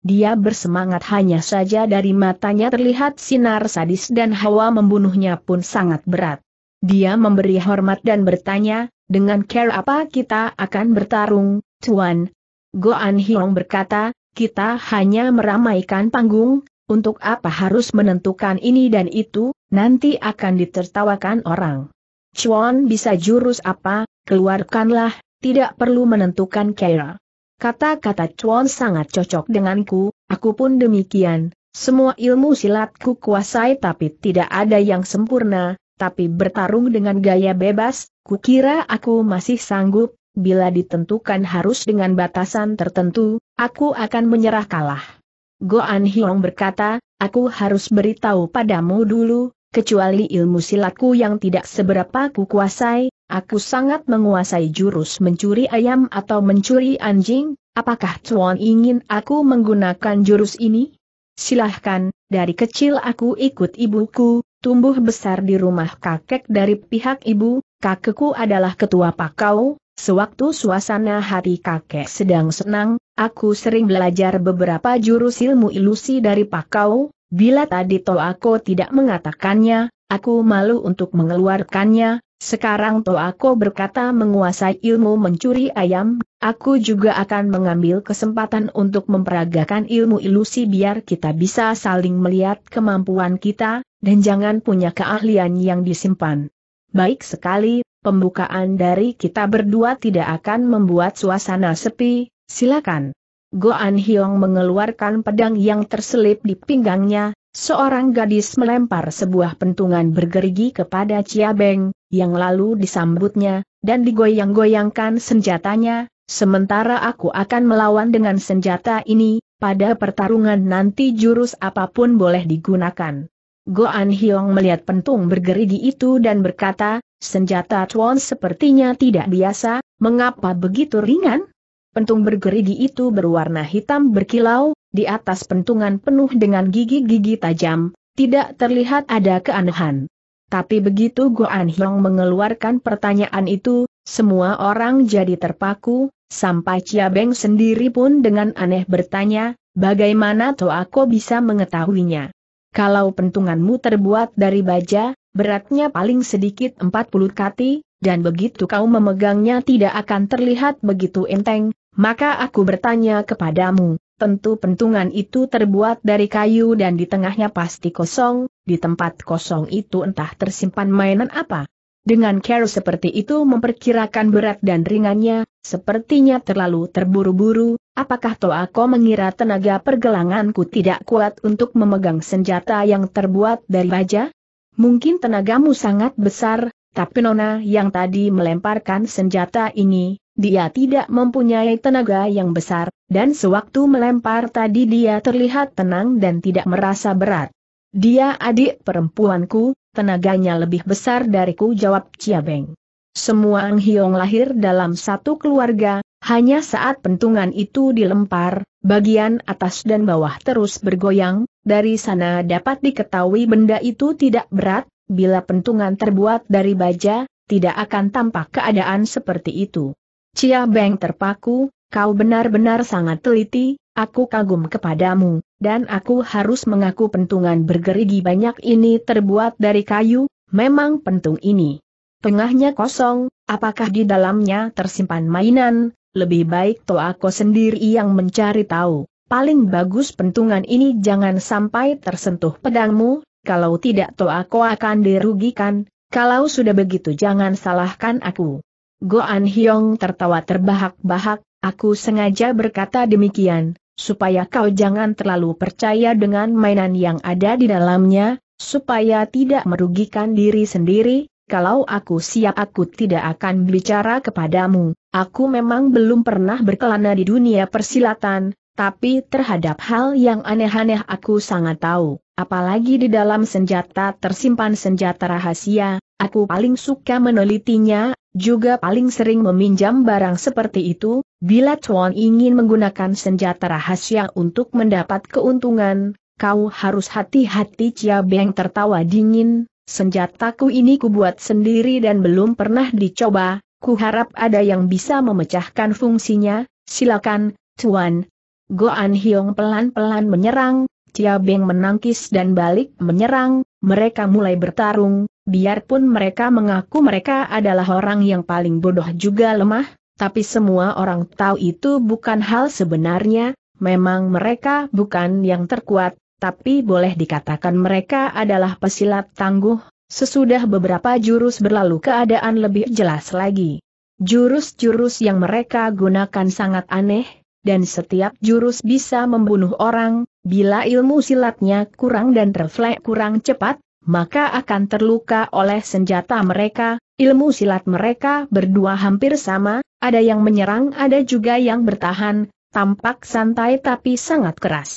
dia bersemangat hanya saja dari matanya terlihat sinar sadis dan hawa membunuhnya pun sangat berat. Dia memberi hormat dan bertanya, dengan care apa kita akan bertarung, Tuan? Goan Hiong berkata, kita hanya meramaikan panggung, untuk apa harus menentukan ini dan itu, nanti akan ditertawakan orang. Chuan bisa jurus apa, keluarkanlah, tidak perlu menentukan care. Kata-kata Chuan sangat cocok denganku, aku pun demikian, semua ilmu silatku kuasai tapi tidak ada yang sempurna, tapi bertarung dengan gaya bebas, kukira aku masih sanggup, bila ditentukan harus dengan batasan tertentu, aku akan menyerah kalah. Goan Hiong berkata, aku harus beritahu padamu dulu, kecuali ilmu silatku yang tidak seberapa kukuasai, aku sangat menguasai jurus mencuri ayam atau mencuri anjing, apakah Tuan ingin aku menggunakan jurus ini? Silahkan, dari kecil aku ikut ibuku, tumbuh besar di rumah kakek dari pihak ibu, kakekku adalah ketua pakau, sewaktu suasana hati kakek sedang senang, aku sering belajar beberapa jurus ilmu ilusi dari pakau, bila tadi toh aku tidak mengatakannya, aku malu untuk mengeluarkannya, sekarang toh aku berkata menguasai ilmu mencuri ayam, aku juga akan mengambil kesempatan untuk memperagakan ilmu ilusi biar kita bisa saling melihat kemampuan kita, dan jangan punya keahlian yang disimpan. Baik sekali, pembukaan dari kita berdua tidak akan membuat suasana sepi, silakan. Goan Hyong mengeluarkan pedang yang terselip di pinggangnya, Seorang gadis melempar sebuah pentungan bergerigi kepada Chia Beng, yang lalu disambutnya, dan digoyang-goyangkan senjatanya, sementara aku akan melawan dengan senjata ini, pada pertarungan nanti jurus apapun boleh digunakan. Goan Hiong melihat pentung bergerigi itu dan berkata, senjata Chuan sepertinya tidak biasa, mengapa begitu ringan? Pentung bergerigi itu berwarna hitam berkilau, di atas pentungan penuh dengan gigi-gigi tajam, tidak terlihat ada keanehan. Tapi begitu Goan Hyong mengeluarkan pertanyaan itu, semua orang jadi terpaku, sampai Chia Beng sendiri pun dengan aneh bertanya, bagaimana Ko bisa mengetahuinya? Kalau pentunganmu terbuat dari baja, beratnya paling sedikit 40 kati, dan begitu kau memegangnya tidak akan terlihat begitu enteng, maka aku bertanya kepadamu, Tentu pentungan itu terbuat dari kayu dan di tengahnya pasti kosong, di tempat kosong itu entah tersimpan mainan apa. Dengan care seperti itu memperkirakan berat dan ringannya, sepertinya terlalu terburu-buru, apakah Toako mengira tenaga pergelanganku tidak kuat untuk memegang senjata yang terbuat dari baja? Mungkin tenagamu sangat besar, tapi Nona yang tadi melemparkan senjata ini, dia tidak mempunyai tenaga yang besar, dan sewaktu melempar tadi dia terlihat tenang dan tidak merasa berat. Dia adik perempuanku, tenaganya lebih besar dariku jawab Beng. Semua Ang Hiong lahir dalam satu keluarga, hanya saat pentungan itu dilempar, bagian atas dan bawah terus bergoyang, dari sana dapat diketahui benda itu tidak berat, bila pentungan terbuat dari baja, tidak akan tampak keadaan seperti itu. Cia Beng terpaku, kau benar-benar sangat teliti, aku kagum kepadamu, dan aku harus mengaku pentungan bergerigi banyak ini terbuat dari kayu, memang pentung ini. Tengahnya kosong, apakah di dalamnya tersimpan mainan, lebih baik aku sendiri yang mencari tahu. Paling bagus pentungan ini jangan sampai tersentuh pedangmu, kalau tidak aku akan dirugikan, kalau sudah begitu jangan salahkan aku. Goan Hyong tertawa terbahak-bahak, aku sengaja berkata demikian, supaya kau jangan terlalu percaya dengan mainan yang ada di dalamnya, supaya tidak merugikan diri sendiri, kalau aku siap aku tidak akan bicara kepadamu, aku memang belum pernah berkelana di dunia persilatan, tapi terhadap hal yang aneh-aneh aku sangat tahu apalagi di dalam senjata tersimpan senjata rahasia, aku paling suka menelitinya, juga paling sering meminjam barang seperti itu, bila Tuan ingin menggunakan senjata rahasia untuk mendapat keuntungan, kau harus hati-hati Chia Beng tertawa dingin, senjataku ini kubuat sendiri dan belum pernah dicoba, ku harap ada yang bisa memecahkan fungsinya, silakan, Tuan. Goan Hiong pelan-pelan menyerang, Cia Beng menangkis dan balik menyerang, mereka mulai bertarung, biarpun mereka mengaku mereka adalah orang yang paling bodoh juga lemah, tapi semua orang tahu itu bukan hal sebenarnya, memang mereka bukan yang terkuat, tapi boleh dikatakan mereka adalah pesilat tangguh, sesudah beberapa jurus berlalu keadaan lebih jelas lagi. Jurus-jurus yang mereka gunakan sangat aneh, dan setiap jurus bisa membunuh orang, bila ilmu silatnya kurang dan refleks kurang cepat, maka akan terluka oleh senjata mereka, ilmu silat mereka berdua hampir sama, ada yang menyerang ada juga yang bertahan, tampak santai tapi sangat keras.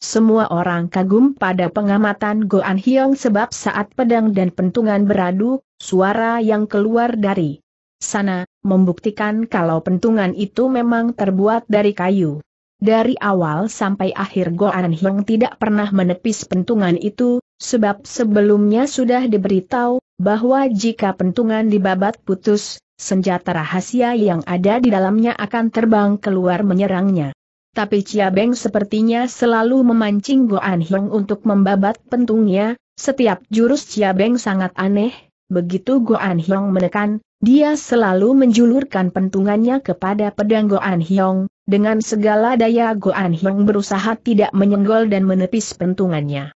Semua orang kagum pada pengamatan Goan Hyong sebab saat pedang dan pentungan beradu, suara yang keluar dari sana, membuktikan kalau pentungan itu memang terbuat dari kayu. Dari awal sampai akhir Goan Hiong tidak pernah menepis pentungan itu, sebab sebelumnya sudah diberitahu, bahwa jika pentungan dibabat putus, senjata rahasia yang ada di dalamnya akan terbang keluar menyerangnya. Tapi Chia Beng sepertinya selalu memancing Goan Hiong untuk membabat pentungnya, setiap jurus Chia Beng sangat aneh, Begitu Goan Hyong menekan, dia selalu menjulurkan pentungannya kepada pedang Goan Hyong, dengan segala daya Goan Hyong berusaha tidak menyenggol dan menepis pentungannya.